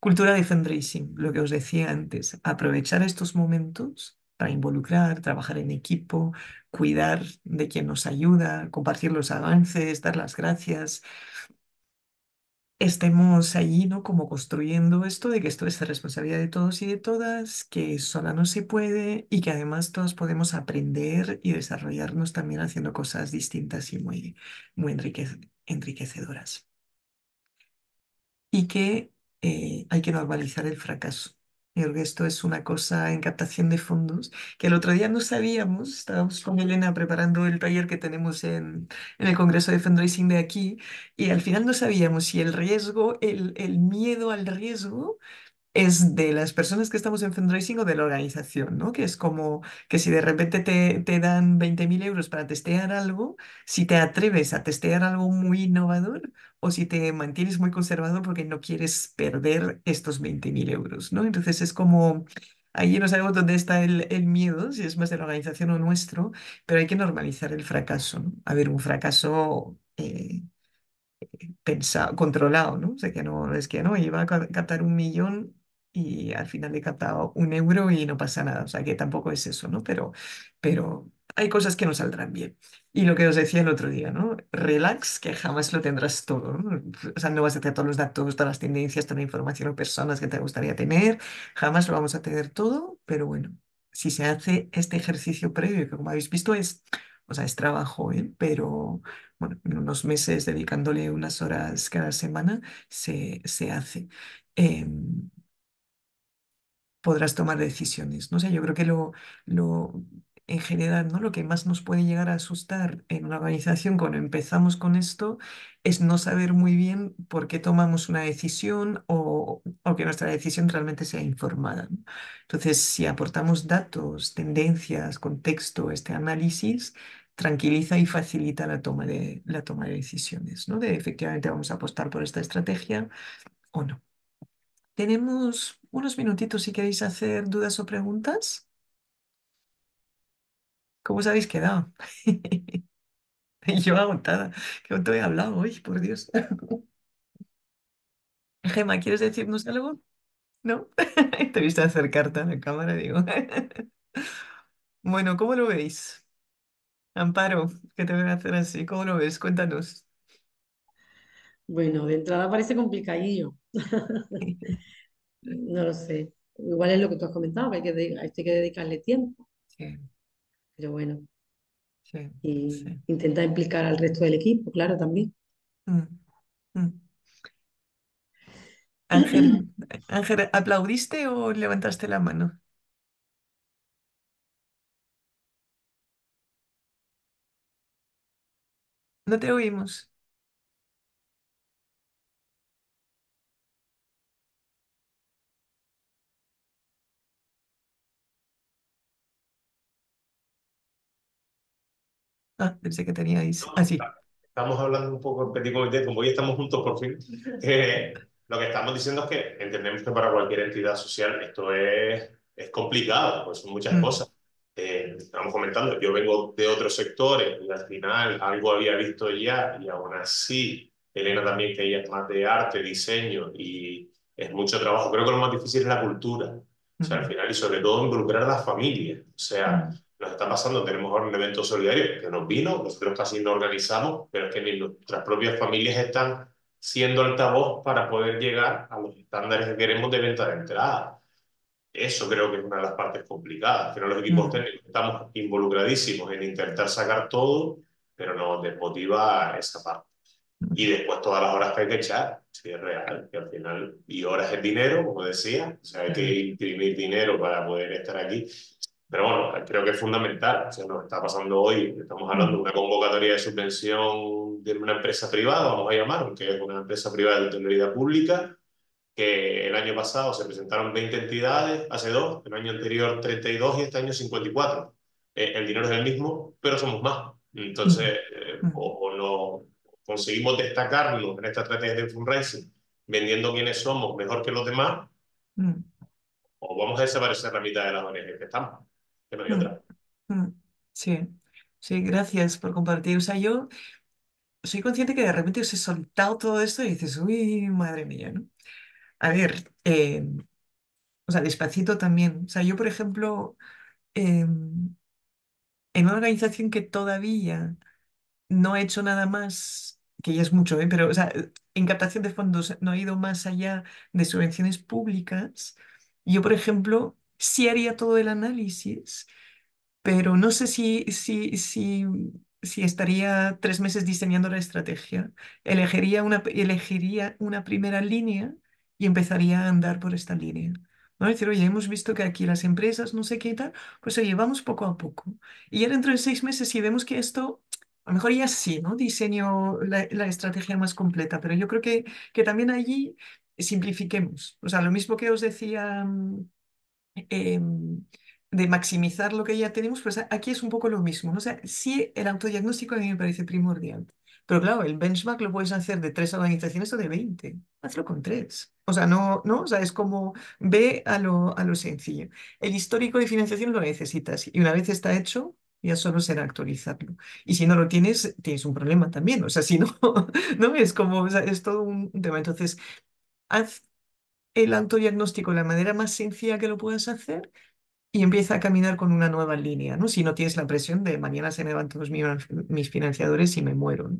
Cultura de fundraising, lo que os decía antes, aprovechar estos momentos para involucrar, trabajar en equipo, cuidar de quien nos ayuda, compartir los avances, dar las gracias estemos allí, ¿no? Como construyendo esto de que esto es la responsabilidad de todos y de todas, que sola no se puede y que además todos podemos aprender y desarrollarnos también haciendo cosas distintas y muy, muy enriquecedoras. Y que eh, hay que normalizar el fracaso que esto es una cosa en captación de fondos que el otro día no sabíamos, estábamos con Elena preparando el taller que tenemos en, en el Congreso de Fundraising de aquí y al final no sabíamos si el riesgo, el, el miedo al riesgo es de las personas que estamos en fundraising o de la organización, ¿no? Que es como que si de repente te, dan 20.000 euros para testear algo, si te atreves a testear algo muy innovador o si te mantienes muy conservador porque no quieres perder estos 20.000 euros, ¿no? Entonces es como... Ahí no sabemos dónde está el, miedo, si es más de la organización o nuestro, pero hay que normalizar el fracaso. ¿no? A un fracaso eh, eh, pensado, controlado, ¿no? O sea, que no es que no, iba a captar un millón y al final he captado un euro y no pasa nada. O sea que tampoco es eso, ¿no? Pero, pero hay cosas que no saldrán bien. Y lo que os decía el otro día, ¿no? Relax, que jamás lo tendrás todo. ¿no? O sea, no vas a tener todos los datos, todas las tendencias, toda la información o personas que te gustaría tener. Jamás lo vamos a tener todo, pero bueno, si se hace este ejercicio previo, que como habéis visto es, o sea, es trabajo, ¿eh? pero bueno, en unos meses dedicándole unas horas cada semana se, se hace. Eh, podrás tomar decisiones. No sé, yo creo que lo, lo, en general, ¿no? Lo que más nos puede llegar a asustar en una organización cuando empezamos con esto es no saber muy bien por qué tomamos una decisión o, que nuestra decisión realmente sea informada. Entonces, si aportamos datos, tendencias, contexto, este análisis, tranquiliza y facilita la toma de, la toma de decisiones, ¿no? De efectivamente vamos a apostar por esta estrategia o no. Tenemos unos minutitos si queréis hacer dudas o preguntas. ¿Cómo os habéis quedado? Yo agotada, que no te he hablado hoy, por Dios. Gema, ¿quieres decirnos algo? ¿No? Te visto acercarte a la cámara, digo. Bueno, ¿cómo lo veis? Amparo, que te voy a hacer así, ¿cómo lo ves? Cuéntanos. Bueno, de entrada parece complicadillo. no lo sé. Igual es lo que tú has comentado, hay que, hay que dedicarle tiempo. Sí, Pero bueno, sí, y intenta implicar al resto del equipo, claro, también. Mm, mm. Ángel, Ángel, ¿aplaudiste o levantaste la mano? No te oímos. Ah, pensé que tenía así. Ah, estamos hablando un poco como hoy estamos juntos por fin. Eh, lo que estamos diciendo es que entendemos que para cualquier entidad social esto es, es complicado, pues son muchas mm. cosas. Eh, estamos comentando, yo vengo de otros sectores y al final algo había visto ya y aún así, Elena también que ella es más de arte, diseño y es mucho trabajo. Creo que lo más difícil es la cultura, o sea, al mm. final y sobre todo involucrar a las familias, o sea... Mm nos está pasando, tenemos ahora un evento solidario que nos vino, nosotros casi no organizamos, pero es que nuestras propias familias están siendo altavoz para poder llegar a los estándares que queremos de venta de entrada. Eso creo que es una de las partes complicadas, que los equipos mm. técnicos estamos involucradísimos en intentar sacar todo, pero nos desmotiva esa parte. Y mm. después todas las horas que hay que echar, si es real, que al final, y horas es dinero, como decía, o sea, hay que mm. imprimir dinero para poder estar aquí. Pero bueno, creo que es fundamental. O sea, nos está pasando hoy, estamos hablando de una convocatoria de subvención de una empresa privada, vamos a llamar, que es una empresa privada de autoridad pública, que el año pasado se presentaron 20 entidades, hace dos, el año anterior 32 y este año 54. Eh, el dinero es el mismo, pero somos más. Entonces, eh, mm. o, no conseguimos destacarnos en esta estrategia de fundraising, vendiendo quiénes somos mejor que los demás, mm. o vamos a desaparecer la mitad de las ONG que estamos. Mm, mm, sí, sí, gracias por compartir. O sea, yo soy consciente que de repente os he soltado todo esto y dices, uy, madre mía, ¿no? A ver, em, o sea, despacito también. O sea, yo, por ejemplo, em, en una organización que todavía no ha hecho nada más, que ya es mucho, ¿eh? pero o sea, en captación de fondos no ha ido más allá de subvenciones públicas. Yo, por ejemplo, sí haría todo el análisis, pero no sé si, si, si, si estaría tres meses diseñando la estrategia. Elegiría una, elegiría una primera línea y empezaría a andar por esta línea. ¿no? Es decir, oye, hemos visto que aquí las empresas, no sé qué tal, pues se llevamos poco a poco. Y ya dentro de seis meses, si vemos que esto, a lo mejor ya sí, ¿no? Diseño la, la estrategia más completa, pero yo creo que, que también allí simplifiquemos. O sea, lo mismo que os decía mm, Em, de maximizar lo que ya tenemos, pues aquí es un poco lo mismo. O sea, sí, el autodiagnóstico a mí me parece primordial. Pero claro, el benchmark lo puedes hacer de tres organizaciones o de 20. Hazlo con tres. O sea, no, no, o sea, es como ve a lo, a lo sencillo. El histórico de financiación lo necesitas y una vez está hecho, ya solo será actualizarlo. Y si no lo tienes, tienes un problema también. O sea, si no, no es como, o sea, es todo un tema. Entonces, haz el autodiagnóstico de la manera más sencilla que lo puedas hacer y empieza a caminar con una nueva línea, ¿no? Si no tienes la presión de mañana se me van mis financiadores y me muero,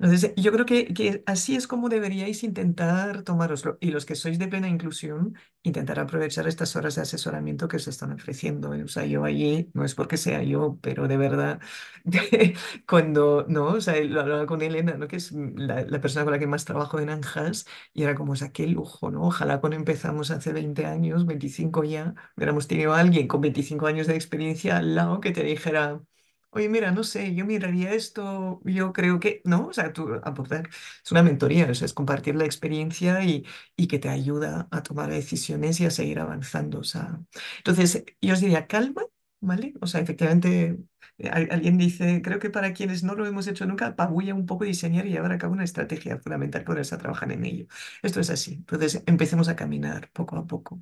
entonces, yo creo que, que así es como deberíais intentar tomaroslo. Y los que sois de plena inclusión, intentar aprovechar estas horas de asesoramiento que os están ofreciendo. O sea, yo allí, no es porque sea yo, pero de verdad, cuando, ¿no? O sea, lo hablaba con Elena, ¿no? Que es la, la, persona con la que más trabajo en Anjas, y era como, o sea, qué lujo, ¿no? Ojalá cuando empezamos hace 20 años, 25 ya, hubiéramos tenido a alguien con 25 años de experiencia al lado que te dijera Oye, mira, no sé, yo miraría esto, yo creo que, ¿no? O sea, tú aportar, es una mentoría, o sea, es compartir la experiencia y, y que te ayuda a tomar decisiones y a seguir avanzando. O sea, entonces, yo os diría calma, ¿vale? O sea, efectivamente, alguien dice, creo que para quienes no lo hemos hecho nunca, apabulla un poco diseñar y llevar a cabo una estrategia fundamental para trabajar trabajar en ello. Esto es así. Entonces, empecemos a caminar poco a poco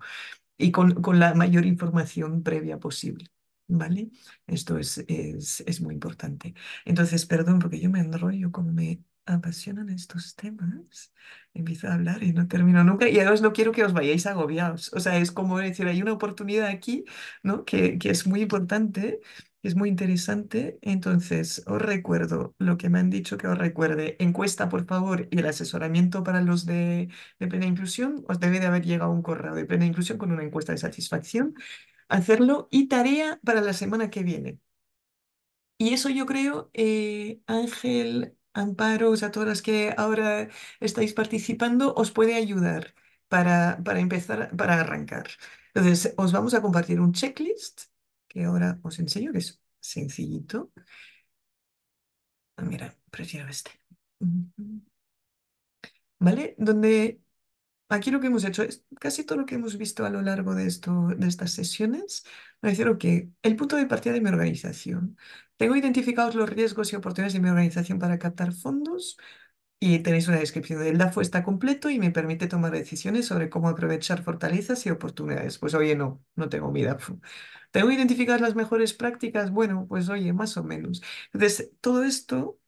y con la mayor información previa posible. ¿Vale? Esto es, es, es muy importante. Entonces, perdón, porque yo me enrollo como me apasionan estos temas. Empiezo a hablar y no termino nunca. Y además no quiero que os vayáis agobiados. O sea, es como decir, hay una oportunidad aquí, ¿no? Que, que es muy importante, es muy interesante. Entonces, os recuerdo lo que me han dicho que os recuerde. Encuesta, por favor, y el asesoramiento para los de, de plena inclusión. Os debe de haber llegado un correo de plena inclusión con una encuesta de satisfacción hacerlo y tarea para la semana que viene. Y eso yo creo, eh, Ángel, Amparos, a todas las que ahora estáis participando, os puede ayudar para, para empezar, para arrancar. Entonces, os vamos a compartir un checklist que ahora os enseño, que es sencillito. Ah, mira, prefiero este. ¿Vale? Donde aquí lo que hemos hecho es casi todo lo que hemos visto a lo largo de, esto, de estas sesiones, me decir, que... el punto de partida de mi organización. Tengo identificados los riesgos y oportunidades de mi organización para captar fondos y tenéis una descripción del DAFO, está completo y me permite tomar decisiones sobre cómo aprovechar fortalezas y oportunidades. Pues oye, no, no tengo mi DAFO. ¿Tengo identificadas las mejores prácticas? Bueno, pues oye, más o menos. Entonces, todo esto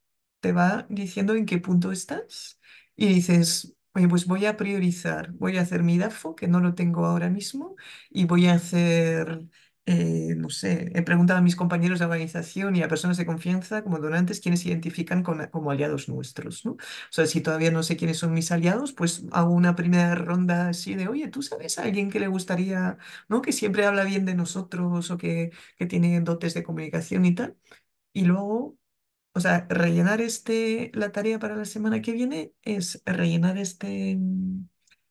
te va diciendo en qué punto estás y dices, Oye, pues voy a priorizar, voy a hacer mi DAFO, que no lo tengo ahora mismo, y voy a hacer, eh, no sé, he preguntado a mis compañeros de organización y a personas de confianza como donantes quienes se identifican como aliados nuestros, ¿no? O sea, si todavía no sé quiénes son mis aliados, pues hago una primera ronda así de, oye, ¿tú sabes a alguien que le gustaría, ¿no? Que siempre habla bien de nosotros o que, que tiene dotes de comunicación y tal. Y luego o sea, rellenar este, la tarea para la semana que viene es rellenar este, mm,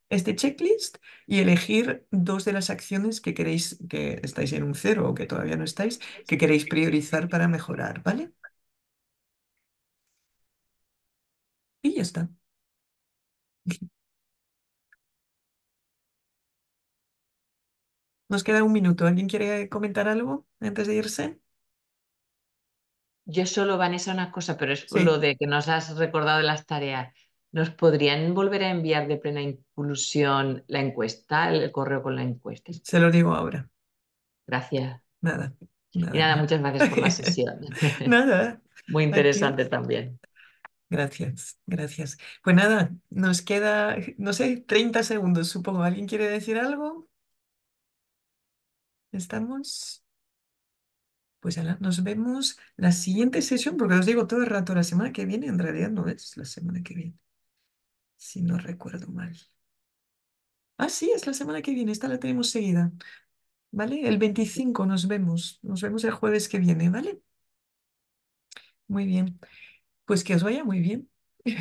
este checklist y elegir dos de las acciones que queréis, que estáis en un cero o que todavía no estáis, que queréis priorizar para mejorar, ¿vale? Y ya está. Nos queda un minuto. ¿Alguien quiere comentar algo antes de irse? Yo solo, Vanessa, una cosa, pero es lo de que nos has recordado las tareas. ¿Nos podrían volver a enviar de plena inclusión la encuesta, el correo con la encuesta? Se lo digo ahora. Gracias. Nada. nada. Y nada, muchas gracias por la sesión. nada. Muy interesante también. Gracias, gracias. Pues nada, nos queda, no sé, 30 segundos, supongo. ¿Alguien quiere decir algo? ¿Estamos? Pues nos vemos la siguiente sesión, porque os digo todo el rato, la semana que viene, en realidad no es la semana que viene, si no recuerdo mal. Ah, sí, es la semana que viene, esta la tenemos seguida. ¿Vale? El 25 nos vemos, nos vemos el jueves que viene, ¿vale? Muy bien, pues que os vaya muy bien.